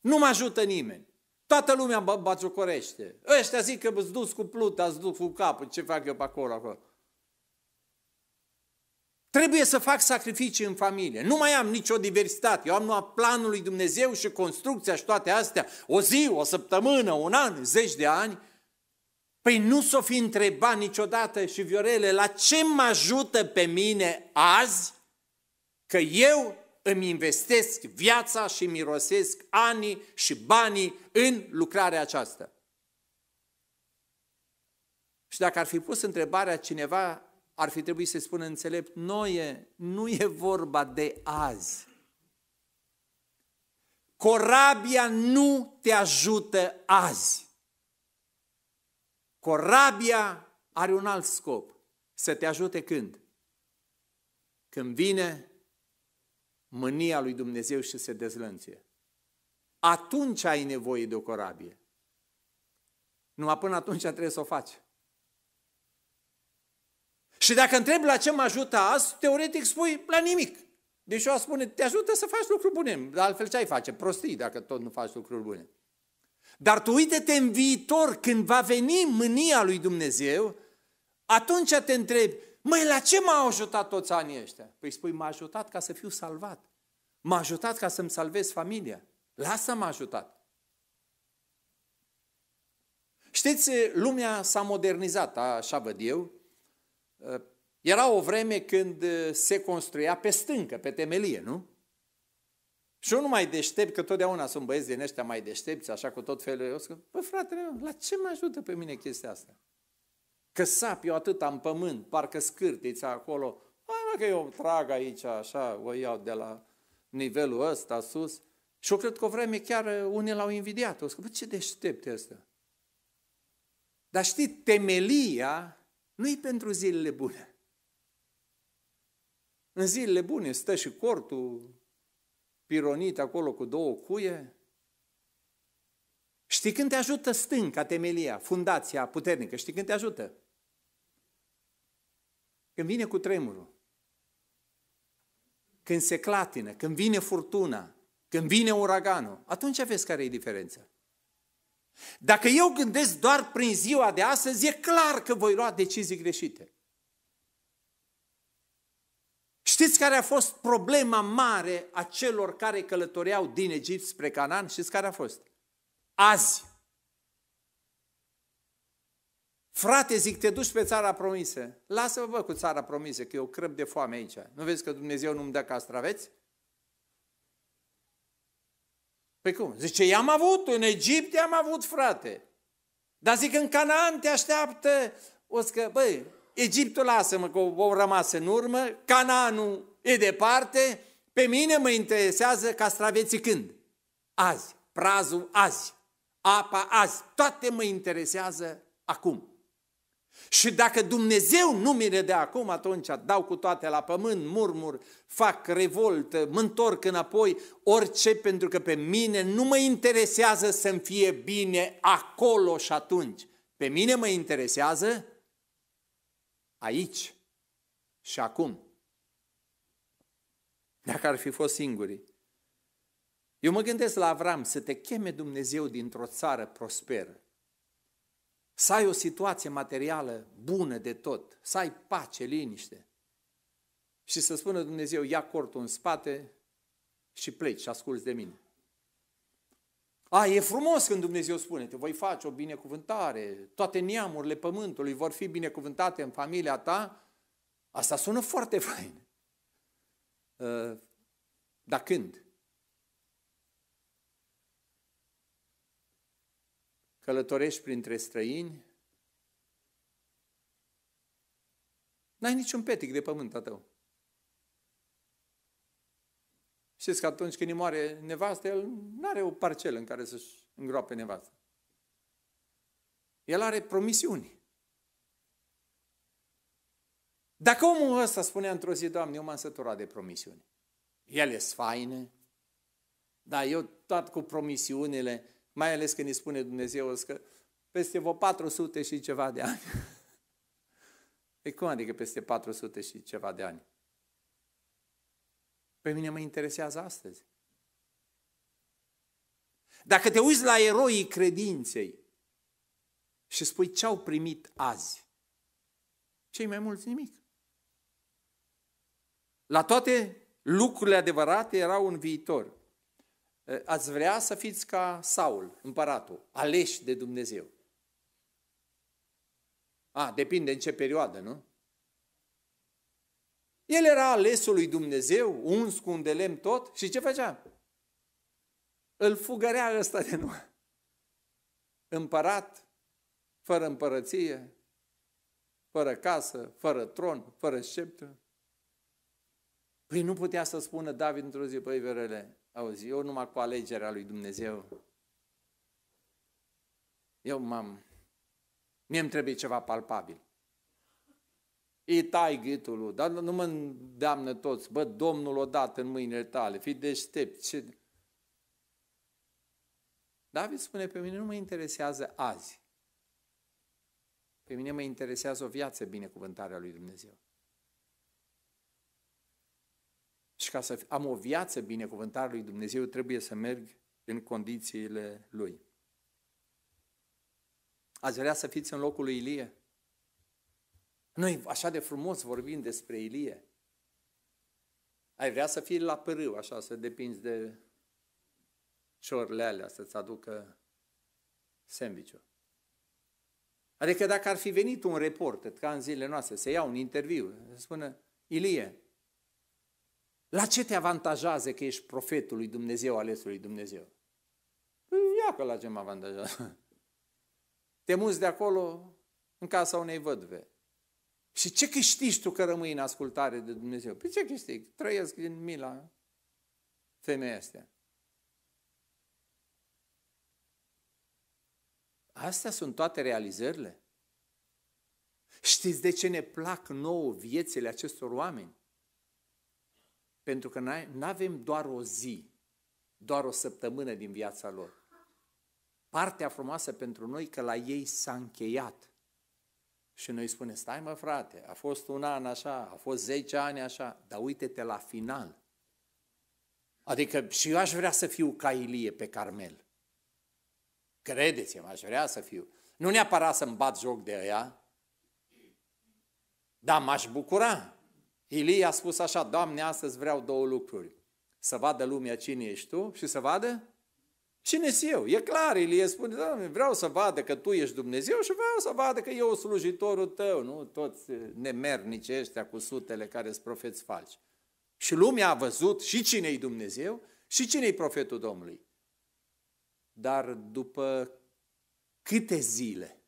Nu mă ajută nimeni. Toată lumea bagiucorește. Ăștia zic că îți dus cu plută, îți dus cu capul, ce fac eu pe acolo, acolo. Trebuie să fac sacrificii în familie. Nu mai am nicio diversitate. Eu am numai planul lui Dumnezeu și construcția și toate astea. O zi, o săptămână, un an, zeci de ani. Păi nu s-o fi întrebat niciodată și Viorele, la ce mă ajută pe mine azi că eu îmi investesc viața și mirosesc anii și banii în lucrarea aceasta. Și dacă ar fi pus întrebarea cineva ar fi trebuit să spună înțelept, Noe, nu e vorba de azi. Corabia nu te ajută azi. Corabia are un alt scop, să te ajute când? Când vine mânia lui Dumnezeu și se dezlănțuie. Atunci ai nevoie de o corabie. Numai până atunci trebuie să o faci. Și dacă întrebi la ce mă ajută azi, teoretic spui la nimic. Deci eu spune, te ajută să faci lucruri bune, altfel ce ai face? Prostii dacă tot nu faci lucruri bune. Dar tu uite-te în viitor, când va veni mânia lui Dumnezeu, atunci te întrebi, măi, la ce m-au ajutat toți anii ăștia? Păi spui, m-a ajutat ca să fiu salvat. M-a ajutat ca să-mi salvez familia. Lasă, m-a ajutat. Știți, lumea s-a modernizat, așa văd eu, era o vreme când uh, se construia pe stâncă, pe temelie, nu? Și unul mai deștept, că totdeauna sunt băieți din ăștia mai deștepți, așa cu tot felul, eu zic, bă, fratele meu, la ce mă ajută pe mine chestia asta? Că sap eu atât am pământ, parcă scârtița acolo, hai mă că eu trag aici, așa, o iau de la nivelul ăsta sus. Și eu cred că o vreme chiar uh, unii l-au invidiat. O zic, ce deștept e ăsta? Dar știi, temelia nu-i pentru zilele bune. În zilele bune stă și cortul pironit acolo cu două cuie. Știi când te ajută stânca, temelia, fundația puternică? Știi când te ajută? Când vine cu tremurul. Când se clatină, când vine furtuna, când vine uraganul, atunci vezi care e diferența. Dacă eu gândesc doar prin ziua de astăzi, e clar că voi lua decizii greșite. Știți care a fost problema mare a celor care călătoreau din Egipt spre Canaan? Știți care a fost? Azi. Frate, zic, te duci pe țara promisă. Lasă-vă, cu țara promisă, că eu crăb de foame aici. Nu vezi că Dumnezeu nu-mi dă castraveți? Pe cum? Zice, i-am avut, în Egipt i-am avut, frate. Dar zic, în Canaan te așteaptă. O să băi, Egiptul lasă-mă că o rămas în urmă, Canaanul e departe, pe mine mă interesează castraveții când? Azi, prazul azi, apa azi, toate mă interesează acum. Și dacă Dumnezeu nu mi de acum, atunci dau cu toate la pământ, murmur, fac revoltă, mă întorc înapoi, orice, pentru că pe mine nu mă interesează să-mi fie bine acolo și atunci. Pe mine mă interesează aici și acum. Dacă ar fi fost singurii. Eu mă gândesc la Avram să te cheme Dumnezeu dintr-o țară prosperă să ai o situație materială bună de tot, să ai pace, liniște și să spună Dumnezeu, ia cortul în spate și pleci și asculți de mine. A, e frumos când Dumnezeu spune, te voi face o binecuvântare, toate neamurile pământului vor fi binecuvântate în familia ta, asta sună foarte fain. Ă, dar când? călătorești printre străini, n-ai niciun petic de pământ a tău. Știți că atunci când îi moare nevastă, el nu are o parcelă în care să-și îngroape nevastă. El are promisiuni. Dacă omul ăsta spunea într-o zi, Doamne, eu m-am săturat de promisiuni. El e sfaine, dar eu tot cu promisiunile, mai ales când îi spune Dumnezeu că peste vă 400 și ceva de ani. Păi cum adică peste 400 și ceva de ani? Pe mine mă interesează astăzi. Dacă te uiți la eroii credinței și spui ce au primit azi, cei mai mulți nimic. La toate lucrurile adevărate erau un viitor. Ă, ați vrea să fiți ca Saul, împăratul, aleși de Dumnezeu. A, depinde în ce perioadă, nu? El era alesul lui Dumnezeu, uns cu un delem tot și ce făcea? Îl fugărea ăsta de noi. Împărat, fără împărăție, fără casă, fără tron, fără sceptru. Păi nu putea să spună David într-o zi, păi verele, Auzi, eu numai cu alegerea lui Dumnezeu, eu m-am, mie îmi trebuie ceva palpabil. Îi tai gâtul, dar nu mă îndeamnă toți, bă, Domnul o dată în mâinile tale, fii deștept. Ce... David spune, pe mine nu mă interesează azi. Pe mine mă interesează o viață binecuvântarea lui Dumnezeu. Și ca să am o viață binecuvântată lui Dumnezeu, trebuie să merg în condițiile lui. Ați vrea să fiți în locul lui Ilie? Noi așa de frumos vorbim despre Ilie. Ai vrea să fii la pârâu, așa, să depinzi de ciorle alea, să-ți aducă sandwich Adică dacă ar fi venit un reporter, ca în zilele noastre, să ia un interviu, să spună, Ilie, la ce te avantajează că ești profetul lui Dumnezeu, alesul lui Dumnezeu? Ia că la ce mă avantajează. Te muți de acolo în casa unei vădve. Și ce câștigi tu că rămâi în ascultare de Dumnezeu? Păi ce câștigi? Trăiesc din mila femeia astea. Astea sunt toate realizările. Știți de ce ne plac nouă viețile acestor oameni? Pentru că nu avem doar o zi, doar o săptămână din viața lor. Partea frumoasă pentru noi că la ei s-a încheiat. Și noi spune, stai mă frate, a fost un an așa, a fost zece ani așa, dar uite-te la final. Adică și eu aș vrea să fiu ca Ilie pe Carmel. Credeți-mă, aș vrea să fiu. Nu neapărat să-mi bat joc de ea, dar m-aș bucura. Ilie a spus așa, Doamne, astăzi vreau două lucruri. Să vadă lumea cine ești tu și să vadă cine ești eu. E clar, Ilie spune, Doamne, vreau să vadă că tu ești Dumnezeu și vreau să vadă că eu slujitorul tău, nu toți nemernici ăștia cu sutele care sunt profeți falci. Și lumea a văzut și cine-i Dumnezeu și cine-i profetul Domnului. Dar după câte zile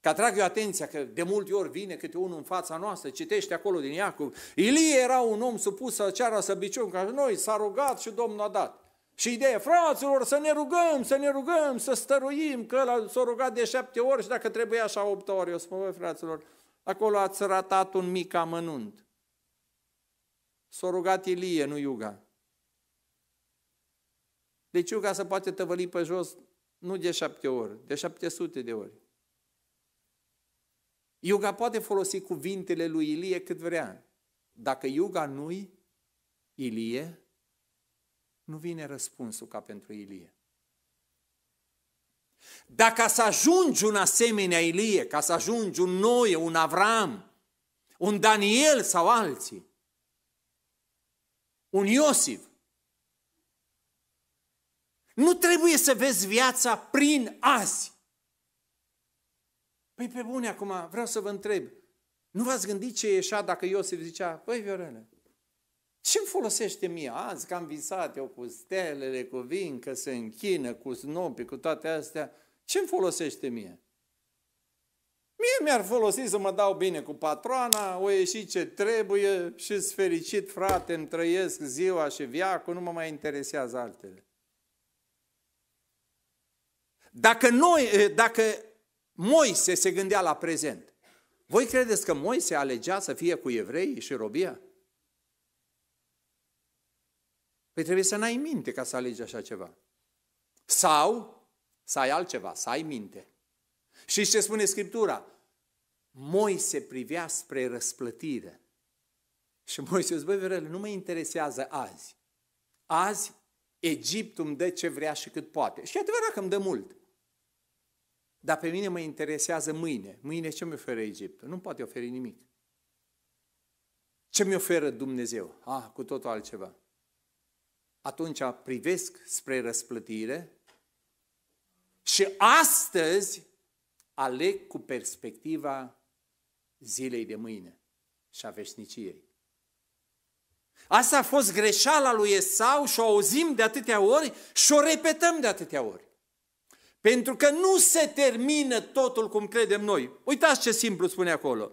Că atrag eu atenția că de multe ori vine câte unul în fața noastră, citește acolo din Iacov. Ilie era un om supus să ceară să săbiciun ca noi, s-a rugat și Domnul a dat. Și ideea, fraților, să ne rugăm, să ne rugăm, să stăruim, că ăla s-a rugat de șapte ori și dacă trebuie așa opt ori, eu spun, voi, fraților, acolo ați ratat un mic amănunt. S-a rugat Ilie, nu Iuga. Deci Iuga se poate tăvăli pe jos nu de șapte ori, de șapte sute de ori. Iuga poate folosi cuvintele lui Ilie cât vrea. Dacă Iuga nu-i Ilie, nu vine răspunsul ca pentru Ilie. Dacă să ajungi un asemenea Ilie, ca să ajungi un Noe, un Avram, un Daniel sau alții, un Iosif, nu trebuie să vezi viața prin azi, Păi pe bune acum, vreau să vă întreb, nu v-ați gândit ce ieșea dacă Iosif zicea, păi Viorele, ce-mi folosește mie azi că am visat eu cu stelele, cu vin, că se închină, cu snopi, cu toate astea? Ce-mi folosește mie? Mie mi-ar folosi să mă dau bine cu patroana, o ieși ce trebuie și sunt fericit, frate, îmi trăiesc ziua și viacul, nu mă mai interesează altele. Dacă noi, dacă Moise se gândea la prezent. Voi credeți că Moise alegea să fie cu evrei și robia? Păi trebuie să n-ai minte ca să alegi așa ceva. Sau să ai altceva, să ai minte. Și ce spune Scriptura? Moise privea spre răsplătire. Și Moise zice, băi, verele, nu mă interesează azi. Azi Egiptul îmi dă ce vrea și cât poate. Și e adevărat că îmi dă mult. Dar pe mine mă interesează mâine. Mâine ce mi oferă Egiptul? Nu poate oferi nimic. Ce mi oferă Dumnezeu? Ah, cu totul altceva. Atunci privesc spre răsplătire și astăzi aleg cu perspectiva zilei de mâine și a veșniciei. Asta a fost greșeala lui Esau și o auzim de atâtea ori și o repetăm de atâtea ori. Pentru că nu se termină totul cum credem noi. Uitați ce simplu spune acolo.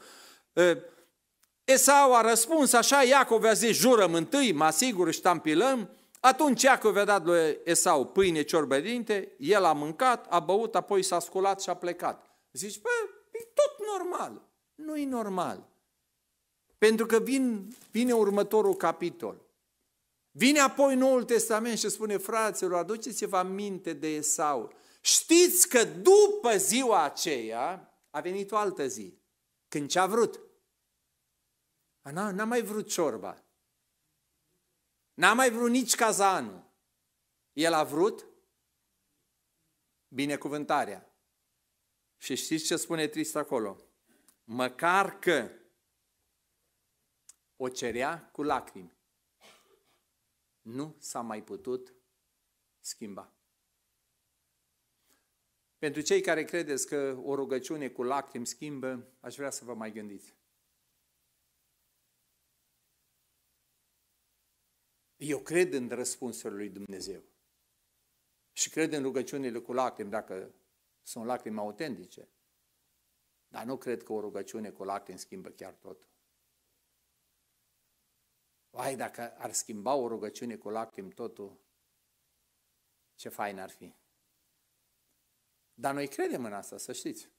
Esau a răspuns așa, Iacov a zis, jurăm întâi, mă asigur, ștampilăm. Atunci Iacov a dat lui Esau pâine, ciorbă dinte, el a mâncat, a băut, apoi s-a sculat și a plecat. Zici, bă, e tot normal. Nu e normal. Pentru că vin, vine următorul capitol. Vine apoi Noul Testament și spune, fraților, aduceți-vă aminte de Esau Știți că după ziua aceea a venit o altă zi, când ce-a vrut. N-a, n-a mai vrut ciorba. N-a mai vrut nici cazanul. El a vrut binecuvântarea. Și știți ce spune trist acolo? Măcar că o cerea cu lacrimi. Nu s-a mai putut schimba. Pentru cei care credeți că o rugăciune cu lacrimi schimbă, aș vrea să vă mai gândiți. Eu cred în răspunsul lui Dumnezeu. Și cred în rugăciunile cu lacrimi, dacă sunt lacrimi autentice. Dar nu cred că o rugăciune cu lacrimi schimbă chiar tot. Vai, dacă ar schimba o rugăciune cu lacrimi totul, ce fain ar fi. Dar noi credem în asta, să știți.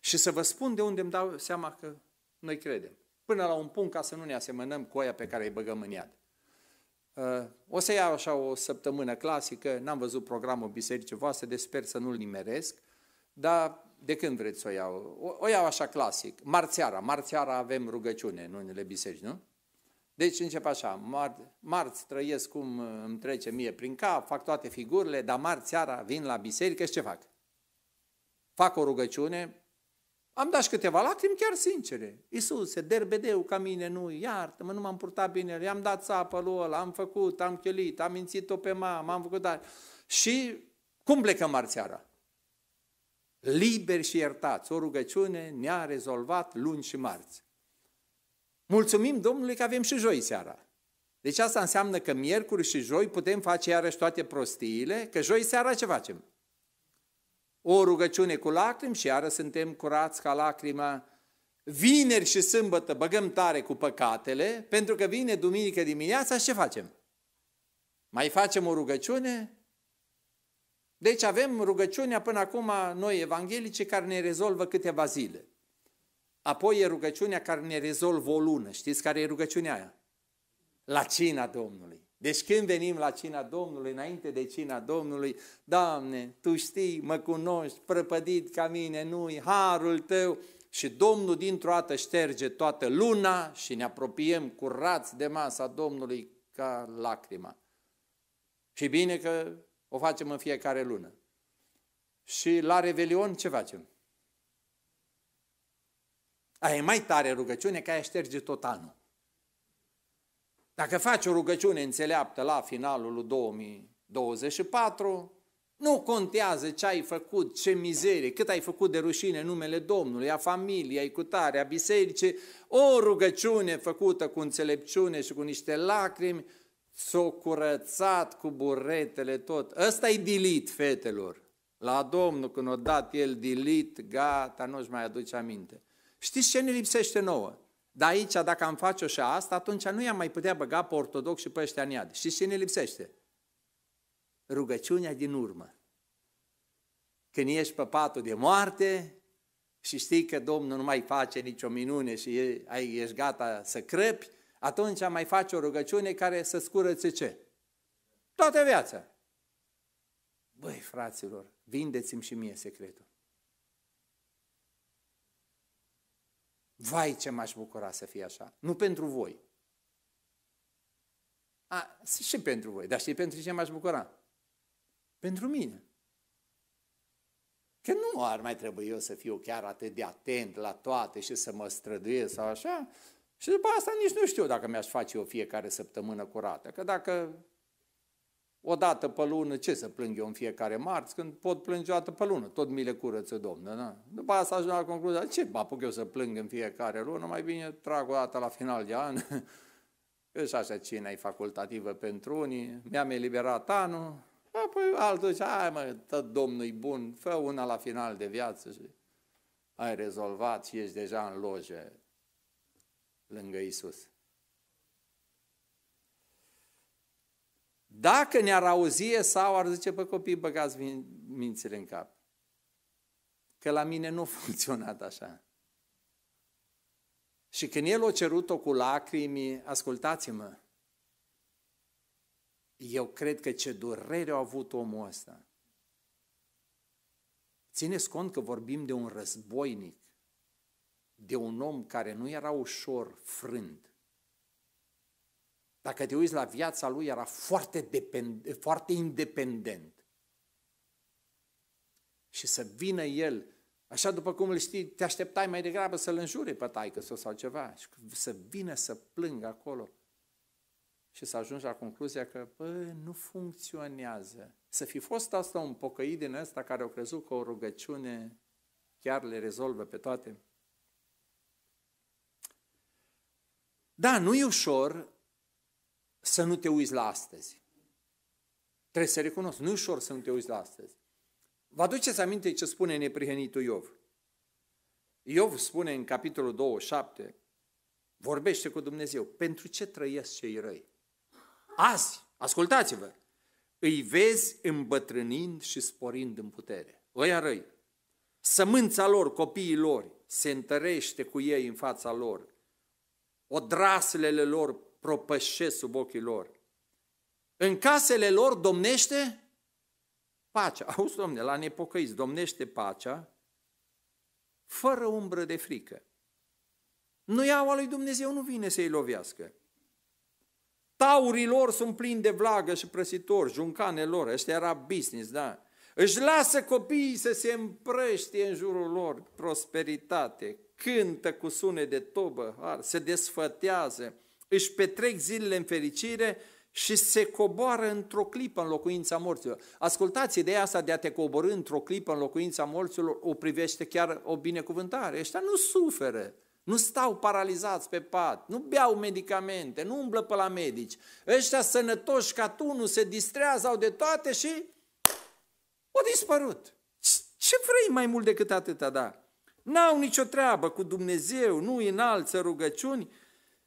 Și să vă spun de unde îmi dau seama că noi credem. Până la un punct ca să nu ne asemănăm cu aia pe care îi băgăm în iad. Uh, o să iau așa o săptămână clasică, n-am văzut programul bisericii voastre, de deci sper să nu-l nimeresc, dar de când vreți să o iau? O, o iau așa clasic, marțiara. Marțiara avem rugăciune în unele biserici, nu? Deci începe așa, mar, marți trăiesc cum uh, îmi trece mie prin cap, fac toate figurile, dar marți seara vin la biserică și ce fac? Fac o rugăciune, am dat și câteva lacrimi chiar sincere. Iisuse, derbedeu ca mine, nu, iartă-mă, nu m-am purtat bine, i-am dat sapă lui ăla, am făcut, am chelit, am mințit-o pe mama, am făcut... Dar... Și cum plecăm marți seara? Liberi și iertați, o rugăciune ne-a rezolvat luni și marți. Mulțumim Domnului că avem și joi seara. Deci asta înseamnă că miercuri și joi putem face iarăși toate prostiile, că joi seara ce facem? O rugăciune cu lacrimi și iară suntem curați ca lacrima. Vineri și sâmbătă băgăm tare cu păcatele, pentru că vine duminică dimineața și ce facem? Mai facem o rugăciune? Deci avem rugăciunea până acum noi evanghelice care ne rezolvă câteva zile. Apoi e rugăciunea care ne rezolvă o lună. Știți care e rugăciunea aia? La cina Domnului. Deci când venim la cina Domnului, înainte de cina Domnului, Doamne, Tu știi, mă cunoști, prăpădit ca mine, nu-i, harul Tău, și Domnul dintr-o dată șterge toată luna și ne apropiem curați de masa Domnului ca lacrima. Și bine că o facem în fiecare lună. Și la Revelion ce facem? Aia e mai tare rugăciune ca aia șterge tot anul. Dacă faci o rugăciune înțeleaptă la finalul 2024, nu contează ce ai făcut, ce mizerie, cât ai făcut de rușine în numele Domnului, a familiei, a cutare, a bisericii, o rugăciune făcută cu înțelepciune și cu niște lacrimi, s-o curățat cu buretele tot. Ăsta e dilit, fetelor. La Domnul, când o dat el dilit, gata, nu-și mai aduce aminte. Știți ce ne lipsește nouă? Dar aici, dacă am face-o și asta, atunci nu i-am mai putea băga pe ortodox și pe ăștia în iad. Știți ce ne lipsește? Rugăciunea din urmă. Când ești pe patul de moarte și știi că Domnul nu mai face nicio minune și ești gata să crăpi, atunci mai faci o rugăciune care să scurățe ce? Toată viața. Băi, fraților, vindeți-mi și mie secretul. Vai ce m-aș bucura să fie așa. Nu pentru voi. A, și pentru voi, dar și pentru ce m-aș bucura? Pentru mine. Că nu ar mai trebui eu să fiu chiar atât de atent la toate și să mă străduiesc sau așa. Și după asta nici nu știu dacă mi-aș face eu fiecare săptămână curată. Că dacă o dată pe lună, ce să plâng eu în fiecare marți, când pot plânge o dată pe lună, tot mi le curăță Domnul. da? După asta ajung la concluzia, ce mă apuc eu să plâng în fiecare lună, mai bine trag o dată la final de an. Și așa cine e facultativă pentru unii, mi-am eliberat anul, apoi altul zice, ai mă, tot Domnul e bun, fă una la final de viață și ai rezolvat și ești deja în loje lângă Isus. Dacă ne-ar auzi sau ar zice, pe copii, băgați mințile în cap. Că la mine nu a funcționat așa. Și când el o cerut-o cu lacrimi, ascultați-mă, eu cred că ce durere a avut omul ăsta. Țineți cont că vorbim de un războinic, de un om care nu era ușor frânt, dacă te uiți la viața lui, era foarte, depend, foarte independent. Și să vină el, așa după cum îl știi, te așteptai mai degrabă să-l înjure pe taică sau ceva, și să vină să plângă acolo și să ajungi la concluzia că bă, nu funcționează. Să fi fost asta un pocăit din ăsta care au crezut că o rugăciune chiar le rezolvă pe toate. Da, nu e ușor, să nu te uiți la astăzi. Trebuie să recunosc, nu ușor să nu te uiți la astăzi. Vă aduceți aminte ce spune neprihănitul Iov? Iov spune în capitolul 27, vorbește cu Dumnezeu, pentru ce trăiesc cei răi? Azi, ascultați-vă, îi vezi îmbătrânind și sporind în putere. Oia răi, sămânța lor, copiii lor, se întărește cu ei în fața lor. Odraslele lor propășesc sub ochii lor. În casele lor domnește pacea. Auzi, domne, la nepocăiți domnește pacea fără umbră de frică. Nu iaua lui Dumnezeu nu vine să-i lovească. Taurii lor sunt plini de vlagă și prăsitori, juncane lor, ăștia era business, da? Își lasă copiii să se împrăște în jurul lor, prosperitate, cântă cu sune de tobă, se desfătează, își petrec zilele în fericire și se coboară într-o clipă în locuința morților. Ascultați, ideea asta de a te coborâ într-o clipă în locuința morților o privește chiar o binecuvântare. Ăștia nu suferă, nu stau paralizați pe pat, nu beau medicamente, nu umblă pe la medici. Ăștia sănătoși ca tu, nu se distrează, au de toate și au dispărut. Ce vrei mai mult decât atâta, da? N-au nicio treabă cu Dumnezeu, nu înalță rugăciuni,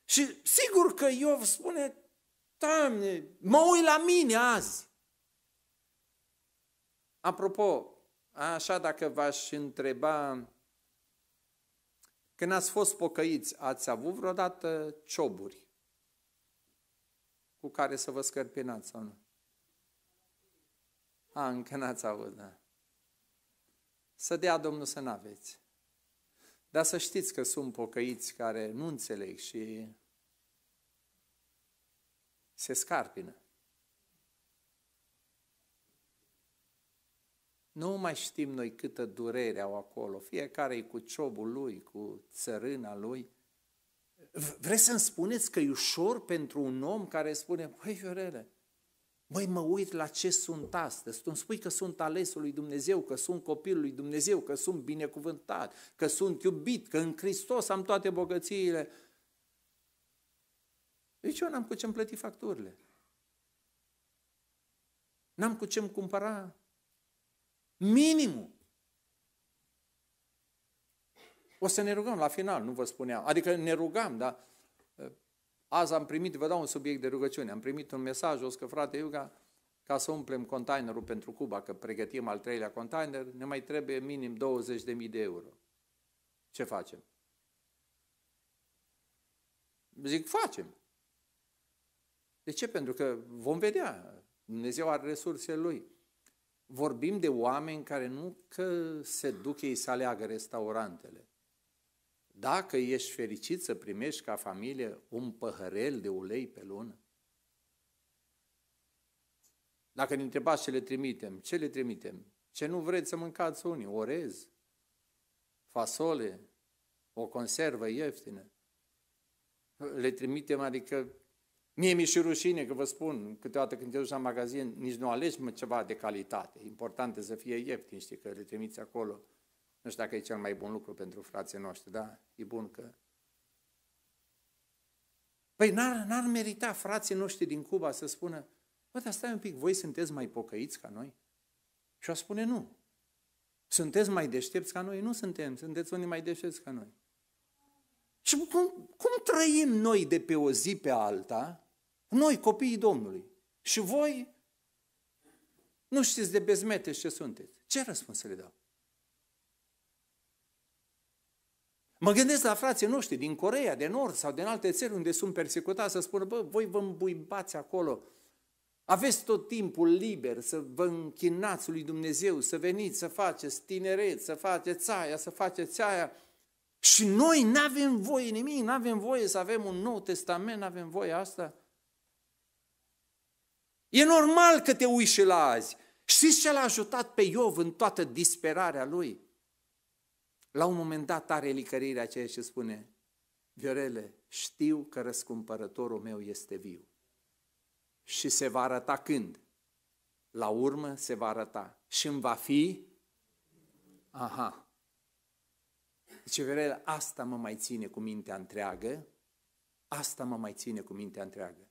și sigur că Iov spune, Doamne, mă uit la mine azi. Apropo, așa dacă v-aș întreba, când ați fost pocăiți, ați avut vreodată cioburi cu care să vă scărpinați sau nu? A, încă n-ați avut, da. Să dea Domnul să n-aveți. Dar să știți că sunt pocăiți care nu înțeleg și se scarpină. Nu mai știm noi câtă durere au acolo, fiecare e cu ciobul lui, cu țărâna lui. Vreți să-mi spuneți că e ușor pentru un om care spune, păi fiorele”. Măi, mă uit la ce sunt astăzi. Tu îmi spui că sunt alesul lui Dumnezeu, că sunt copilul lui Dumnezeu, că sunt binecuvântat, că sunt iubit, că în Hristos am toate bogățiile. Deci eu n-am cu ce-mi plăti facturile. N-am cu ce-mi cumpăra minimul. O să ne rugăm la final, nu vă spuneam. Adică ne rugam, dar Azi am primit, vă dau un subiect de rugăciune, am primit un mesaj, o că frate Iuga, ca să umplem containerul pentru Cuba, că pregătim al treilea container, ne mai trebuie minim 20.000 de euro. Ce facem? Zic, facem. De ce? Pentru că vom vedea. Dumnezeu are resursele Lui. Vorbim de oameni care nu că se duc ei să aleagă restaurantele, dacă ești fericit să primești ca familie un păhărel de ulei pe lună, dacă ne întrebați ce le trimitem, ce le trimitem? Ce nu vreți să mâncați unii? Orez, fasole, o conservă ieftină. Le trimitem, adică, mie mi-e și rușine că vă spun, câteodată când te duci la magazin, nici nu alegi ceva de calitate. Important să fie ieftin, știi, că le trimiți acolo nu știu dacă e cel mai bun lucru pentru frații noștri, dar e bun că... Păi n-ar, n-ar merita frații noștri din Cuba să spună, bă, dar stai un pic, voi sunteți mai pocăiți ca noi? Și o spune nu. Sunteți mai deștepți ca noi? Nu suntem, sunteți unii mai deștepți ca noi. Și cum, cum trăim noi de pe o zi pe alta, noi copiii Domnului? Și voi nu știți de bezmete ce sunteți. Ce răspuns să le dau? Mă gândesc la frații noștri din Corea, de Nord sau din alte țări unde sunt persecutați să spună, bă, voi vă îmbuibați acolo, aveți tot timpul liber să vă închinați lui Dumnezeu, să veniți, să faceți tineret, să faceți aia, să faceți aia. Și noi nu avem voie nimic, nu avem voie să avem un nou testament, nu avem voie asta. E normal că te uiți și la azi. Știți ce l-a ajutat pe Iov în toată disperarea lui? La un moment dat are licărirea aceea și spune, Viorele, știu că răscumpărătorul meu este viu. Și se va arăta când? La urmă se va arăta. Și îmi va fi? Aha. Deci, Viorele, asta mă mai ține cu mintea întreagă, asta mă mai ține cu mintea întreagă.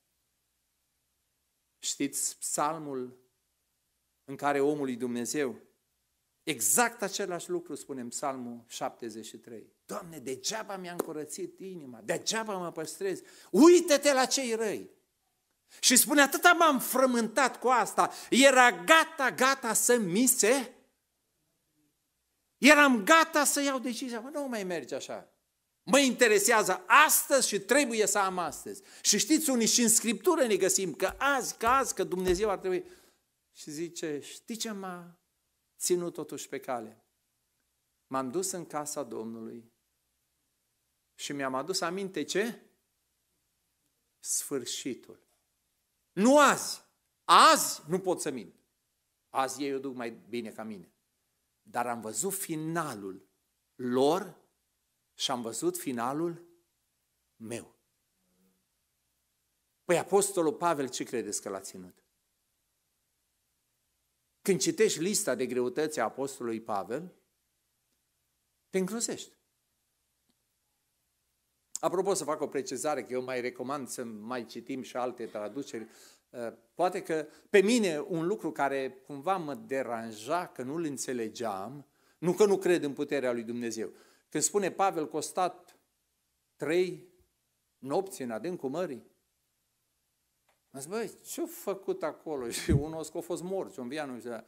Știți psalmul în care omul Dumnezeu Exact același lucru spunem Psalmul 73. Doamne, degeaba mi-a încurățit inima, degeaba mă păstrez. Uită-te la cei răi. Și spune, atâta m-am frământat cu asta, era gata, gata să mi se... Eram gata să iau decizia, mă, nu mai merge așa. Mă interesează astăzi și trebuie să am astăzi. Și știți, unii și în Scriptură ne găsim că azi, că azi, că Dumnezeu ar trebui. Și zice, știi ce m-a ținut totuși pe cale. M-am dus în casa Domnului și mi-am adus aminte ce? Sfârșitul. Nu azi. Azi nu pot să mint. Azi ei o duc mai bine ca mine. Dar am văzut finalul lor și am văzut finalul meu. Păi Apostolul Pavel ce credeți că l-a ținut? Când citești lista de greutăți a Apostolului Pavel, te îngrozești. Apropo, să fac o precizare, că eu mai recomand să mai citim și alte traduceri. Eh, poate că pe mine un lucru care cumva mă deranja, că nu-l înțelegeam, nu că nu cred în puterea lui Dumnezeu. Când spune Pavel că a stat trei nopți în adâncul mării, am zis, băi, ce-a făcut acolo? Și unul a fost mort, un vianu. Da.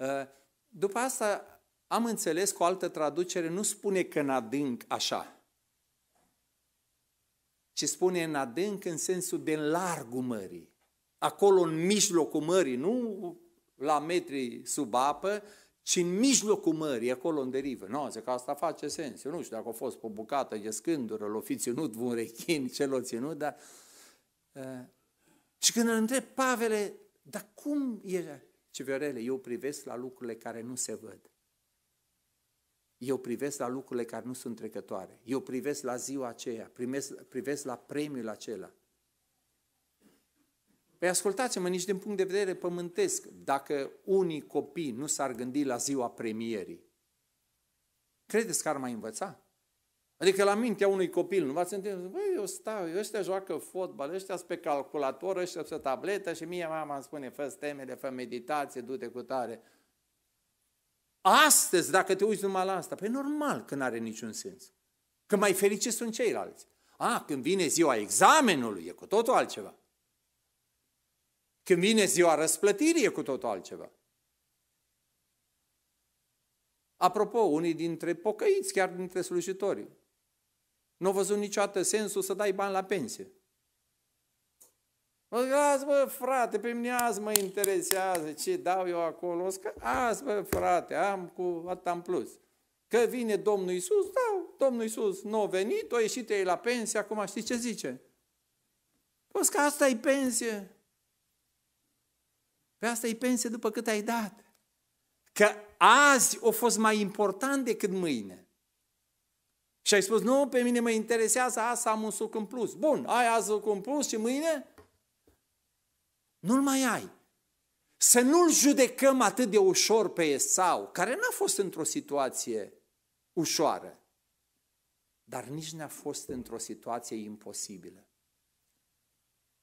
Ă, după asta am înțeles că o altă traducere nu spune că în adânc așa, ci spune în adânc în sensul de largul mării. Acolo în mijlocul mării, nu la metri sub apă, ci în mijlocul mării, acolo în derivă. Nu, zic că asta face sens. Eu nu știu dacă a fost pe bucată de scândură, l o fi ținut un rechin, ce l o ținut, dar ă, și când îl întreb, Pavele, dar cum e? Ce eu privesc la lucrurile care nu se văd. Eu privesc la lucrurile care nu sunt trecătoare. Eu privesc la ziua aceea, privesc, privesc la premiul acela. Păi ascultați-mă, nici din punct de vedere pământesc, dacă unii copii nu s-ar gândi la ziua premierii, credeți că ar mai învăța? Adică la mintea unui copil, nu v-ați întâlnit? Băi, eu stau, ăștia joacă fotbal, ăștia sunt pe calculator, ăștia sunt pe tabletă și mie mama îmi spune, fă temele, fă meditație, du-te cu tare. Astăzi, dacă te uiți numai la asta, pe păi normal că nu are niciun sens. Că mai fericiți sunt ceilalți. A, când vine ziua examenului, e cu totul altceva. Când vine ziua răsplătirii, e cu totul altceva. Apropo, unii dintre pocăiți, chiar dintre slujitori, nu au văzut niciodată sensul să dai bani la pensie. Mă azi, bă, frate, pe mine azi mă interesează ce dau eu acolo, că azi, bă, frate, am cu atâta în plus. Că vine Domnul Isus, da, Domnul Isus nu a venit, o ieșit ei la pensie, acum știi ce zice? Păi că asta e pensie. Pe păi asta e pensie după cât ai dat. Că azi a fost mai important decât mâine. Și ai spus, nu, pe mine mă interesează, asta am un suc în plus. Bun, ai azi suc în plus și mâine? Nu-l mai ai. Să nu-l judecăm atât de ușor pe Esau, care n-a fost într-o situație ușoară, dar nici n-a fost într-o situație imposibilă.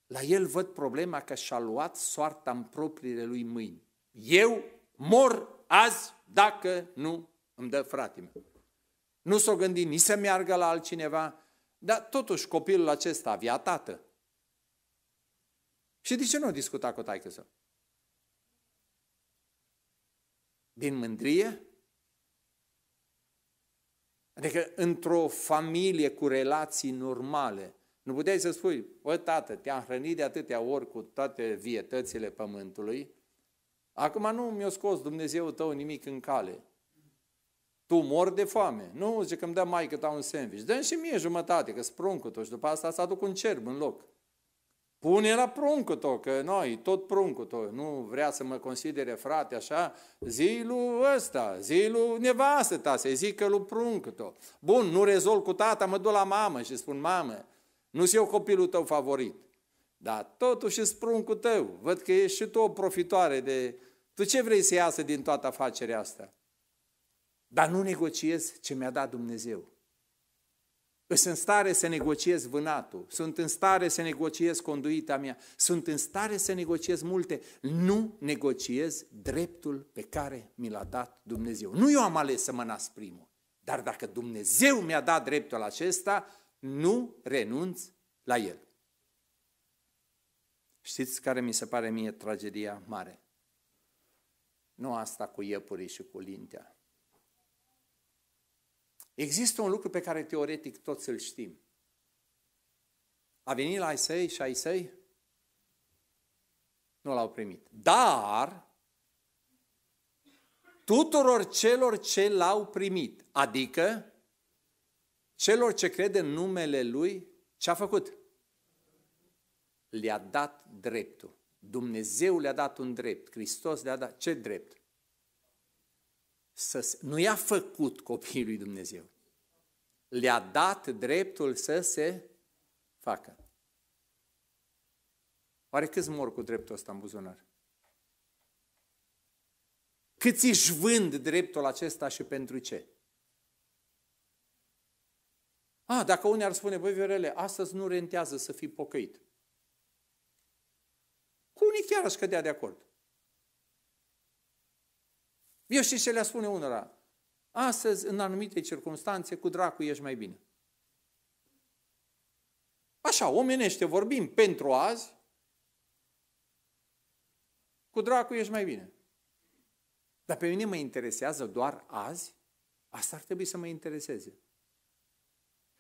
La el văd problema că și-a luat soarta în propriile lui mâini. Eu mor azi dacă nu îmi dă fratele meu. Nu s-o gândi nici să meargă la altcineva, dar totuși copilul acesta avea tată. Și de ce nu discuta cu taică său? Din mândrie? Adică într-o familie cu relații normale, nu puteai să spui, bă, tată, te-am hrănit de atâtea ori cu toate vietățile pământului, acum nu mi-a scos Dumnezeu tău nimic în cale. Tu mor de foame. Nu, zic că îmi dă mai ta un sandwich. dă și mie jumătate, că sunt pruncul și după asta s-a duc un cerb în loc. Pune la pruncul tău, că noi, tot pruncul tău, nu vrea să mă considere frate așa, zilul ăsta, zilul nevastă ta, să-i că lui pruncul tău. Bun, nu rezolv cu tata, mă duc la mamă și spun, mamă, nu sunt eu copilul tău favorit. Dar totuși îți pruncul tău, văd că ești și tu o profitoare de... Tu ce vrei să iasă din toată afacerea asta? Dar nu negociez ce mi-a dat Dumnezeu. Sunt în stare să negociez vânatul, sunt în stare să negociez conduita mea, sunt în stare să negociez multe. Nu negociez dreptul pe care mi l-a dat Dumnezeu. Nu eu am ales să mă nasc primul, dar dacă Dumnezeu mi-a dat dreptul acesta, nu renunț la el. Știți care mi se pare mie tragedia mare? Nu asta cu iepurii și cu lintea, Există un lucru pe care teoretic toți îl știm. A venit la Isai și Isai nu l-au primit. Dar tuturor celor ce l-au primit, adică celor ce crede în numele Lui, ce a făcut? Le-a dat dreptul. Dumnezeu le-a dat un drept. Hristos le-a dat ce drept? să, nu i-a făcut copiii lui Dumnezeu. Le-a dat dreptul să se facă. Oare câți mor cu dreptul ăsta în buzunar? Câți își vând dreptul acesta și pentru ce? A, ah, dacă unii ar spune, băi Viorele, astăzi nu rentează să fii pocăit. Cu unii chiar aș cădea de acord. Eu știu ce le spune unora. Astăzi, în anumite circunstanțe, cu dracu ești mai bine. Așa, omenește, vorbim pentru azi, cu dracu ești mai bine. Dar pe mine mă interesează doar azi? Asta ar trebui să mă intereseze.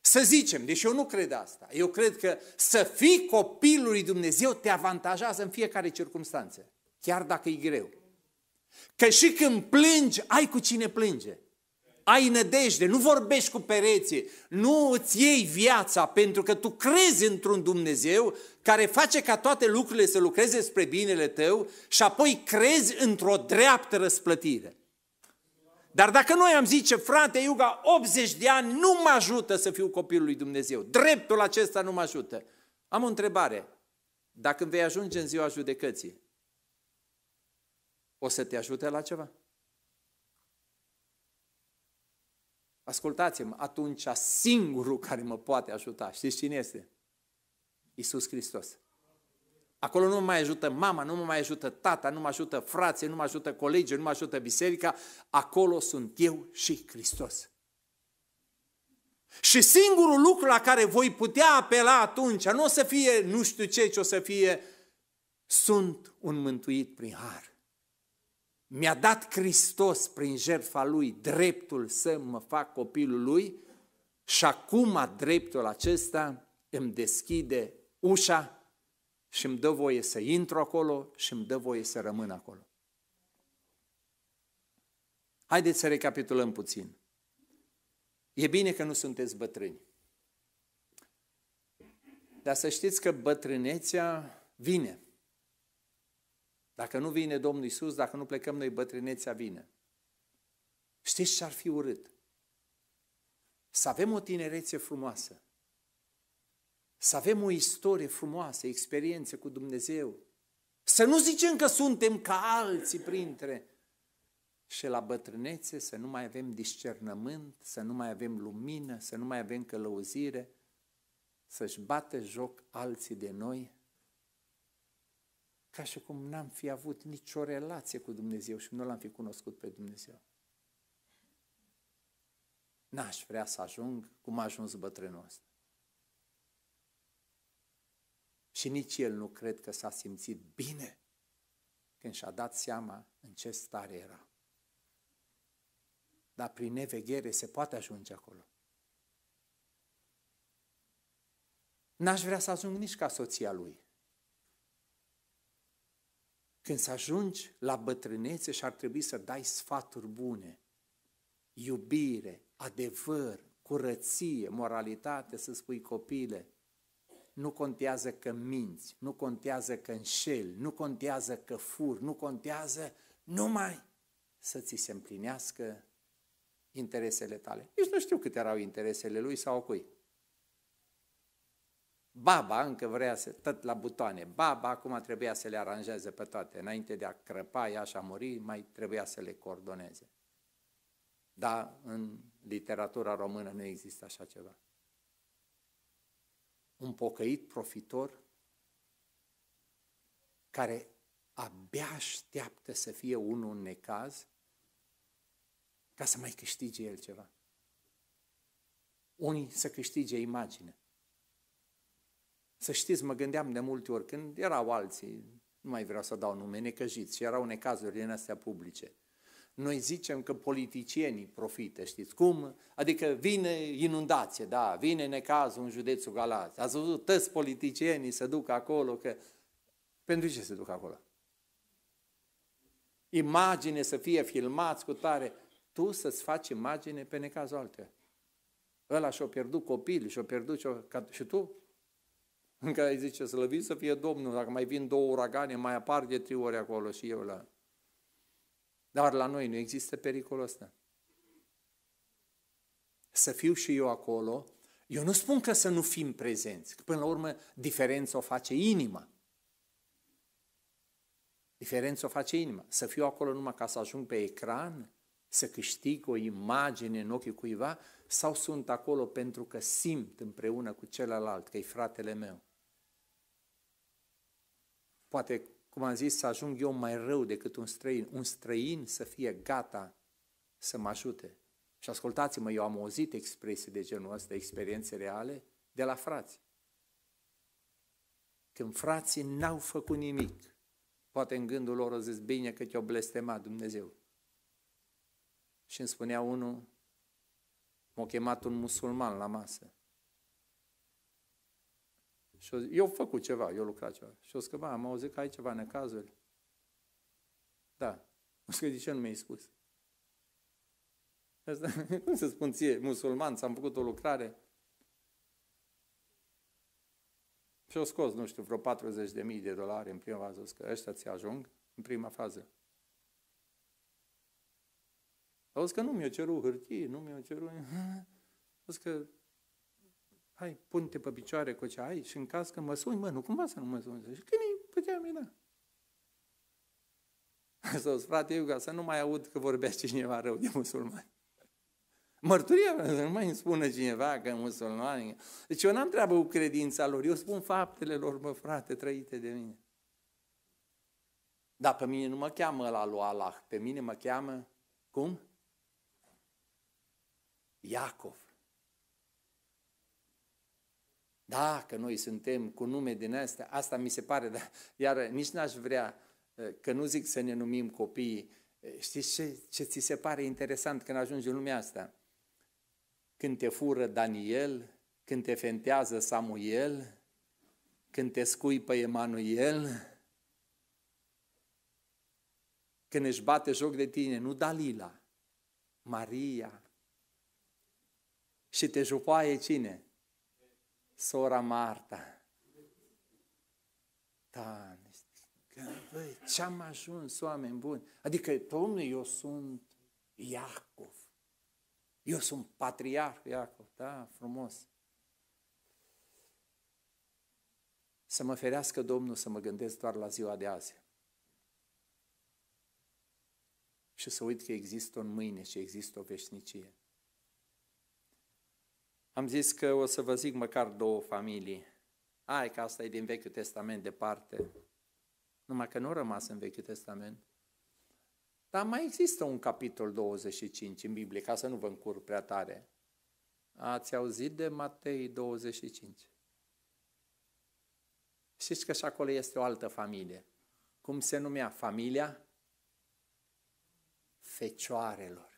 Să zicem, deși eu nu cred asta, eu cred că să fii copilul lui Dumnezeu te avantajează în fiecare circunstanță, chiar dacă e greu. Că și când plângi, ai cu cine plânge. Ai nădejde, nu vorbești cu pereții, nu îți iei viața pentru că tu crezi într-un Dumnezeu care face ca toate lucrurile să lucreze spre binele tău și apoi crezi într-o dreaptă răsplătire. Dar dacă noi am zice, frate Iuga, 80 de ani nu mă ajută să fiu copilul lui Dumnezeu, dreptul acesta nu mă ajută. Am o întrebare. Dacă vei ajunge în ziua judecății, o să te ajute la ceva? Ascultați-mă, atunci singurul care mă poate ajuta, știți cine este? Iisus Hristos. Acolo nu mă mai ajută mama, nu mă mai ajută tata, nu mă ajută frații, nu mă ajută colegii, nu mă ajută biserica. Acolo sunt eu și Hristos. Și singurul lucru la care voi putea apela atunci, nu o să fie nu știu ce, ci o să fie, sunt un mântuit prin har mi-a dat Hristos prin jertfa lui dreptul să mă fac copilul lui și acum dreptul acesta îmi deschide ușa și îmi dă voie să intru acolo și îmi dă voie să rămân acolo. Haideți să recapitulăm puțin. E bine că nu sunteți bătrâni. Dar să știți că bătrânețea vine. Dacă nu vine Domnul Isus, dacă nu plecăm noi bătrânețea vine. Știți ce ar fi urât? Să avem o tinerețe frumoasă. Să avem o istorie frumoasă, experiențe cu Dumnezeu. Să nu zicem că suntem ca alții printre. Și la bătrânețe să nu mai avem discernământ, să nu mai avem lumină, să nu mai avem călăuzire, să-și bată joc alții de noi ca și cum n-am fi avut nicio relație cu Dumnezeu și nu l-am fi cunoscut pe Dumnezeu. N-aș vrea să ajung cum a ajuns bătrânul ăsta. Și nici el nu cred că s-a simțit bine când și-a dat seama în ce stare era. Dar prin neveghere se poate ajunge acolo. N-aș vrea să ajung nici ca soția lui. Când să ajungi la bătrânețe și ar trebui să dai sfaturi bune, iubire, adevăr, curăție, moralitate, să spui copile, nu contează că minți, nu contează că înșel, nu contează că fur, nu contează numai să ți se împlinească interesele tale. Nici nu știu câte erau interesele lui sau cui. Baba încă vrea să, tot la butoane, baba acum trebuia să le aranjeze pe toate, înainte de a crăpa ea și a muri, mai trebuia să le coordoneze. Dar în literatura română nu există așa ceva. Un pocăit profitor care abia așteaptă să fie unul în necaz ca să mai câștige el ceva. Unii să câștige imagine, să știți, mă gândeam de multe ori, când erau alții, nu mai vreau să dau nume, necăjiți, și erau necazuri din astea publice. Noi zicem că politicienii profită, știți cum? Adică vine inundație, da, vine necazul în județul Galați. Ați văzut, toți politicienii se duc acolo, că... Pentru ce se duc acolo? Imagine să fie filmați cu tare. Tu să-ți faci imagine pe necazul altuia. Ăla și-o pierdut copil, și-o pierdut și-o... Și tu în care zice, slăvit să fie Domnul, dacă mai vin două uragane, mai apar de trei ori acolo și eu la... Dar la noi nu există pericolul ăsta. Să fiu și eu acolo, eu nu spun că să nu fim prezenți, că până la urmă diferența o face inima. Diferența o face inima. Să fiu acolo numai ca să ajung pe ecran, să câștig o imagine în ochii cuiva, sau sunt acolo pentru că simt împreună cu celălalt că e fratele meu. Poate, cum am zis, să ajung eu mai rău decât un străin. Un străin să fie gata să mă ajute. Și ascultați-mă, eu am auzit expresii de genul ăsta, experiențe reale, de la frați. Când frații n-au făcut nimic, poate în gândul lor o zis, bine că te-o blestema Dumnezeu. Și îmi spunea unul, m-a chemat un musulman la masă. Și eu făcut ceva, eu lucrat ceva. Și o zic am auzit că ai ceva necazuri. Da. O zic de ce nu mi-ai spus? Asta, cum să spun ție, musulman, ți-am făcut o lucrare? Și-o scos, nu știu, vreo 40 de mii de dolari în prima fază. Că ăștia ți ajung în prima fază. Auzi că nu mi-o ceru hârtie, nu mi-o ceru... Auzi că hai, pun-te pe picioare cu ce ai și în caz că mă suni, mă, nu cumva să nu mă suni. Și când îi putea mine. Da. Să frate, eu ca să nu mai aud că vorbește cineva rău de musulmani. Mărturia, să nu mai îmi spună cineva că e musulmani. Deci eu n-am treabă cu credința lor, eu spun faptele lor, mă, frate, trăite de mine. Dar pe mine nu mă cheamă la lui Allah, pe mine mă cheamă, cum? Iacov. Da, că noi suntem cu nume din astea, asta mi se pare, dar iar nici n-aș vrea, ă, că nu zic să ne numim copiii, știți ce, ce ți se pare interesant când ajungi în lumea asta? Când te fură Daniel, când te fentează Samuel, când te scui pe Emanuel, când își bate joc de tine, nu Dalila, Maria. Și te jupoaie cine? sora Marta. Da, băi, ce-am ajuns, oameni buni? Adică, domnule, eu sunt Iacov. Eu sunt patriarh Iacov, da, frumos. Să mă ferească Domnul să mă gândesc doar la ziua de azi. Și să uit că există un mâine și există o veșnicie. Am zis că o să vă zic măcar două familii. Ai, că asta e din Vechiul Testament departe. Numai că nu a rămas în Vechiul Testament. Dar mai există un capitol 25 în Biblie, ca să nu vă încurc prea tare. Ați auzit de Matei 25? Știți că și acolo este o altă familie. Cum se numea familia? Fecioarelor.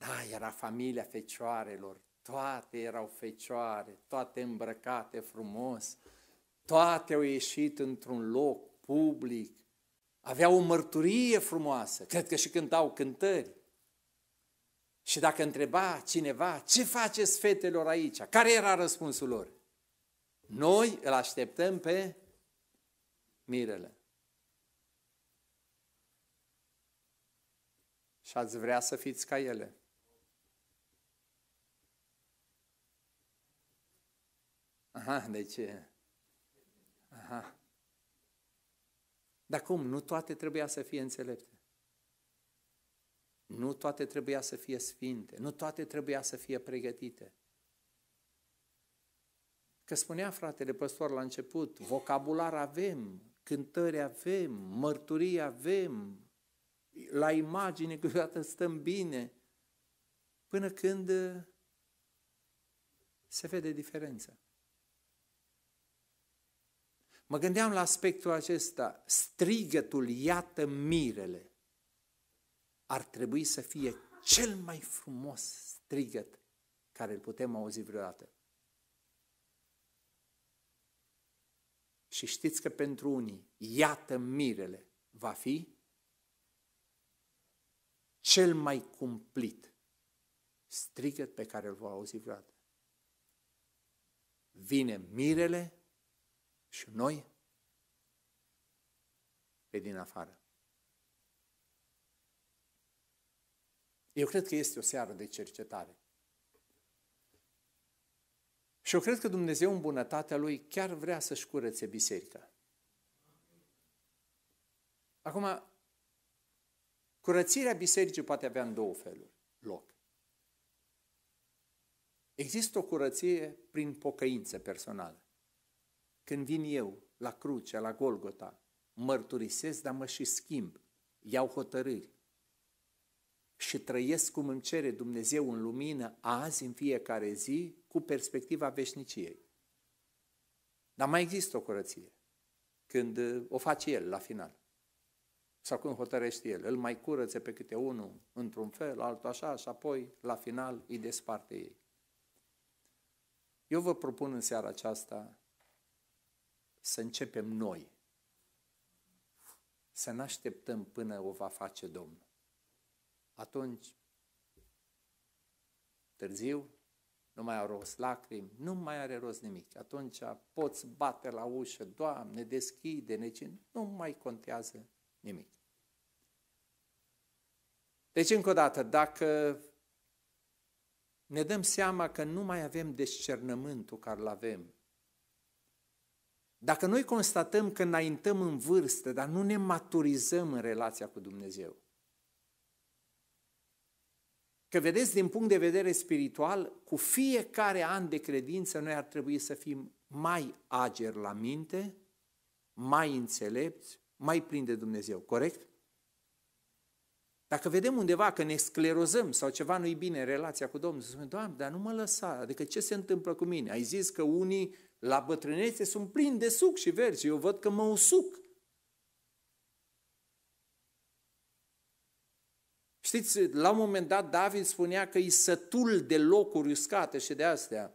Da, era familia fecioarelor, toate erau fecioare, toate îmbrăcate frumos, toate au ieșit într-un loc public, aveau o mărturie frumoasă, cred că și cântau cântări. Și dacă întreba cineva, ce faceți fetelor aici? Care era răspunsul lor? Noi îl așteptăm pe mirele. Și ați vrea să fiți ca ele. Aha, deci... Aha. Dar cum? Nu toate trebuia să fie înțelepte. Nu toate trebuia să fie sfinte. Nu toate trebuia să fie pregătite. Că spunea fratele păstor la început, vocabular avem, cântări avem, mărturii avem, la imagine câteodată stăm bine, până când uh, se vede diferența. Mă gândeam la aspectul acesta, strigătul, iată mirele, ar trebui să fie cel mai frumos strigăt care îl putem auzi vreodată. Și știți că pentru unii, iată mirele, va fi cel mai cumplit strigăt pe care îl va auzi vreodată. Vine mirele și noi pe din afară. Eu cred că este o seară de cercetare. Și eu cred că Dumnezeu în bunătatea Lui chiar vrea să-și curățe biserica. Acum, curățirea bisericii poate avea în două feluri loc. Există o curăție prin pocăință personală. Când vin eu la cruce, la Golgota, mărturisesc, dar mă și schimb, iau hotărâri și trăiesc cum îmi cere Dumnezeu în lumină azi, în fiecare zi, cu perspectiva veșniciei. Dar mai există o curăție, când uh, o face El la final. Sau când hotărăște El, îl mai curățe pe câte unul într-un fel, altul așa, și apoi la final îi desparte ei. Eu vă propun în seara aceasta să începem noi. Să ne așteptăm până o va face Domnul. Atunci, târziu, nu mai au rost lacrimi, nu mai are rost nimic. Atunci poți bate la ușă, Doamne, deschide, necine, nu mai contează nimic. Deci, încă o dată, dacă ne dăm seama că nu mai avem discernământul care îl avem dacă noi constatăm că înaintăm în vârstă, dar nu ne maturizăm în relația cu Dumnezeu, Că vedeți, din punct de vedere spiritual, cu fiecare an de credință noi ar trebui să fim mai ageri la minte, mai înțelepți, mai plini de Dumnezeu, corect? Dacă vedem undeva că ne sclerozăm sau ceva nu-i bine în relația cu Domnul, să spunem, Doamne, dar nu mă lăsa, adică ce se întâmplă cu mine? Ai zis că unii la bătrânețe sunt plin de suc și verzi. Eu văd că mă usuc. Știți, la un moment dat David spunea că e sătul de locuri uscate și de astea.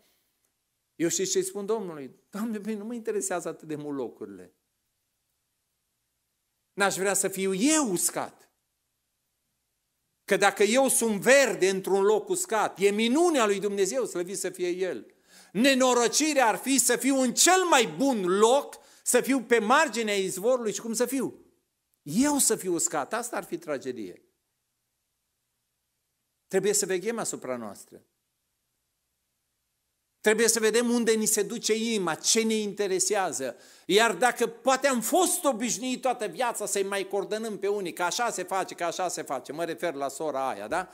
Eu știți ce spun Domnului? Doamne, bine, nu mă interesează atât de mult locurile. N-aș vrea să fiu eu uscat. Că dacă eu sunt verde într-un loc uscat, e minunea lui Dumnezeu, slăvit să fie El. Nenorocirea ar fi să fiu în cel mai bun loc, să fiu pe marginea izvorului și cum să fiu? Eu să fiu uscat, asta ar fi tragedie. Trebuie să veghem asupra noastră. Trebuie să vedem unde ni se duce inima, ce ne interesează. Iar dacă poate am fost obișnuit toată viața să-i mai coordonăm pe unii, că așa se face, că așa se face, mă refer la sora aia, da?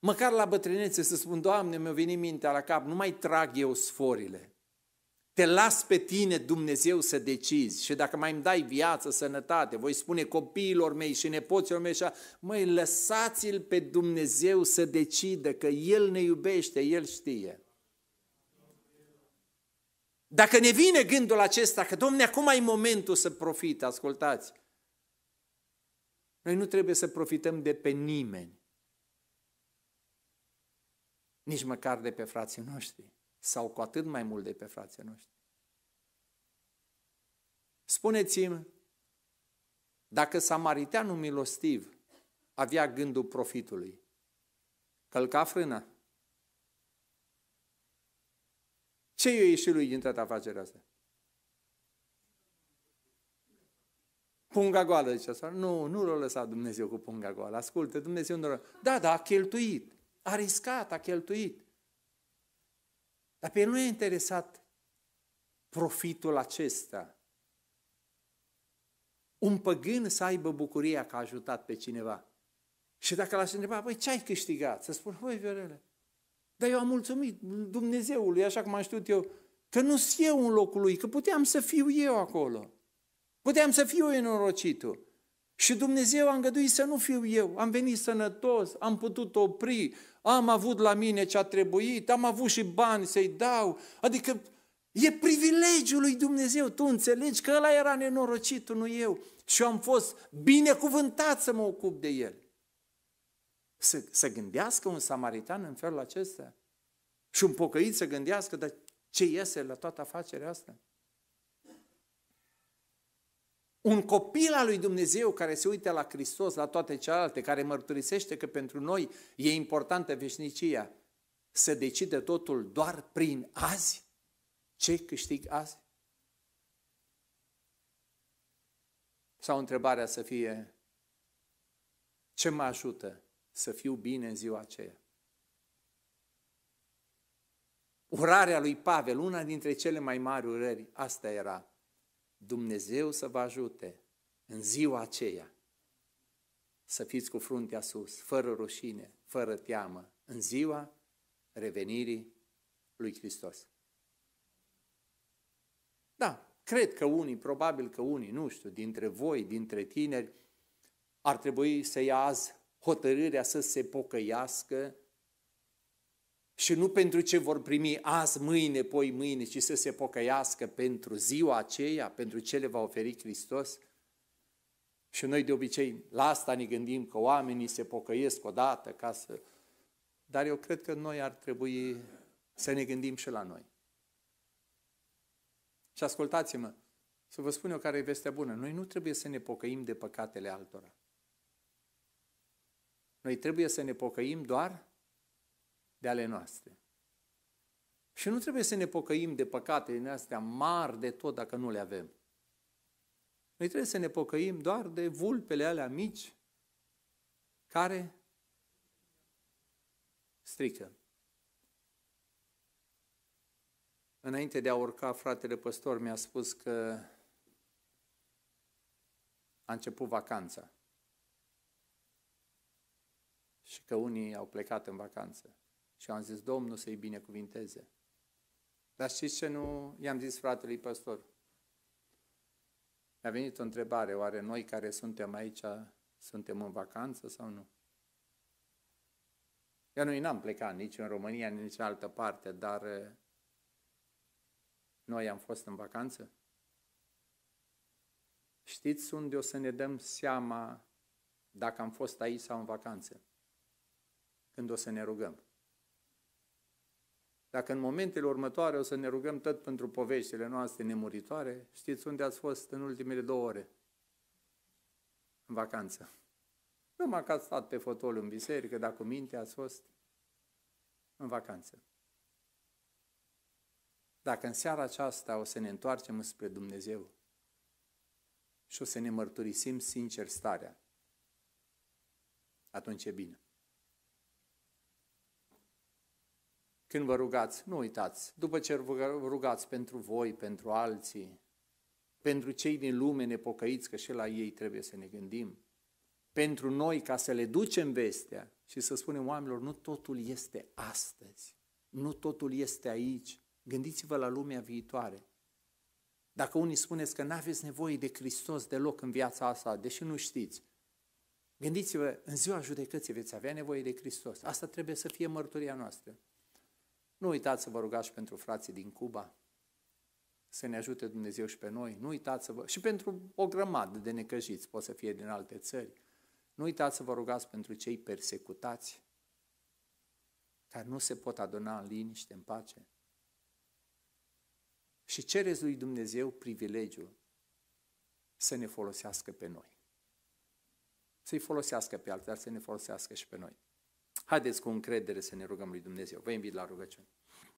Măcar la bătrânețe să spun, Doamne, mi-a venit mintea la cap, nu mai trag eu sforile. Te las pe tine, Dumnezeu, să decizi și dacă mai îmi dai viață, sănătate, voi spune copiilor mei și nepoților mei, așa, măi, lăsați-L pe Dumnezeu să decidă că El ne iubește, El știe. Dacă ne vine gândul acesta că, Domne, acum e momentul să profit, ascultați, noi nu trebuie să profităm de pe nimeni nici măcar de pe frații noștri, sau cu atât mai mult de pe frații noștri. Spuneți-mi, dacă samariteanul milostiv avea gândul profitului, călca frâna, ce i-a ieșit lui din toată afacerea asta? Punga goală, zicea Nu, nu l-a lăsat Dumnezeu cu punga goală. Ascultă, Dumnezeu nu l-a... Da, da, a cheltuit. A riscat, a cheltuit. Dar pe el nu e interesat profitul acesta. Un păgân să aibă bucuria că a ajutat pe cineva. Și dacă l-aș întreba, păi ce ai câștigat? Să spun, păi Viorele, dar eu am mulțumit Dumnezeului, așa cum am știut eu, că nu sunt eu în locul lui, că puteam să fiu eu acolo. Puteam să fiu eu norocitul. Și Dumnezeu a îngăduit să nu fiu eu. Am venit sănătos, am putut opri, am avut la mine ce a trebuit, am avut și bani să-i dau. Adică e privilegiul lui Dumnezeu. Tu înțelegi că ăla era nenorocit, nu eu. Și am fost binecuvântat să mă ocup de el. Să, să gândească un samaritan în felul acesta. Și un pocăit să gândească, dar ce iese la toată afacerea asta? Un copil al lui Dumnezeu care se uită la Hristos, la toate celelalte, care mărturisește că pentru noi e importantă veșnicia, să decide totul doar prin azi? Ce câștig azi? Sau întrebarea să fie, ce mă ajută să fiu bine în ziua aceea? Urarea lui Pavel, una dintre cele mai mari urări, asta era Dumnezeu să vă ajute în ziua aceea să fiți cu fruntea sus, fără rușine, fără teamă, în ziua revenirii lui Hristos. Da, cred că unii, probabil că unii, nu știu, dintre voi, dintre tineri, ar trebui să ia azi hotărârea să se pocăiască și nu pentru ce vor primi azi, mâine, poi mâine, ci să se pocăiască pentru ziua aceea, pentru ce le va oferi Hristos. Și noi de obicei la asta ne gândim că oamenii se pocăiesc odată ca să... Dar eu cred că noi ar trebui să ne gândim și la noi. Și ascultați-mă, să vă spun eu care e vestea bună. Noi nu trebuie să ne pocăim de păcatele altora. Noi trebuie să ne pocăim doar de ale noastre. Și nu trebuie să ne pocăim de păcate din astea mari de tot dacă nu le avem. Noi trebuie să ne pocăim doar de vulpele alea mici care strică. Înainte de a urca, fratele păstor mi-a spus că a început vacanța și că unii au plecat în vacanță. Și am zis, Domnul să-i binecuvinteze. Dar știți ce nu i-am zis fratelui păstor? Mi-a venit o întrebare, oare noi care suntem aici, suntem în vacanță sau nu? Eu noi n-am plecat nici în România, nici în altă parte, dar eh, noi am fost în vacanță? Știți unde o să ne dăm seama dacă am fost aici sau în vacanță? Când o să ne rugăm. Dacă în momentele următoare o să ne rugăm tot pentru poveștile noastre nemuritoare, știți unde ați fost în ultimele două ore? În vacanță. Numai că ați stat pe fotol în biserică, dacă minte ați fost în vacanță. Dacă în seara aceasta o să ne întoarcem spre Dumnezeu și o să ne mărturisim sincer starea, atunci e bine. când vă rugați, nu uitați, după ce vă rugați pentru voi, pentru alții, pentru cei din lume nepocăiți, că și la ei trebuie să ne gândim, pentru noi ca să le ducem vestea și să spunem oamenilor, nu totul este astăzi, nu totul este aici, gândiți-vă la lumea viitoare. Dacă unii spuneți că nu aveți nevoie de Hristos deloc în viața asta, deși nu știți, gândiți-vă, în ziua judecății veți avea nevoie de Hristos. Asta trebuie să fie mărturia noastră. Nu uitați să vă rugați pentru frații din Cuba, să ne ajute Dumnezeu și pe noi. Nu uitați să vă... Și pentru o grămadă de necăjiți, poate să fie din alte țări. Nu uitați să vă rugați pentru cei persecutați, care nu se pot aduna în liniște, în pace. Și cereți lui Dumnezeu privilegiul să ne folosească pe noi. Să-i folosească pe alții, dar să ne folosească și pe noi. Haideți cu încredere să ne rugăm lui Dumnezeu. Vă invit la rugăciune.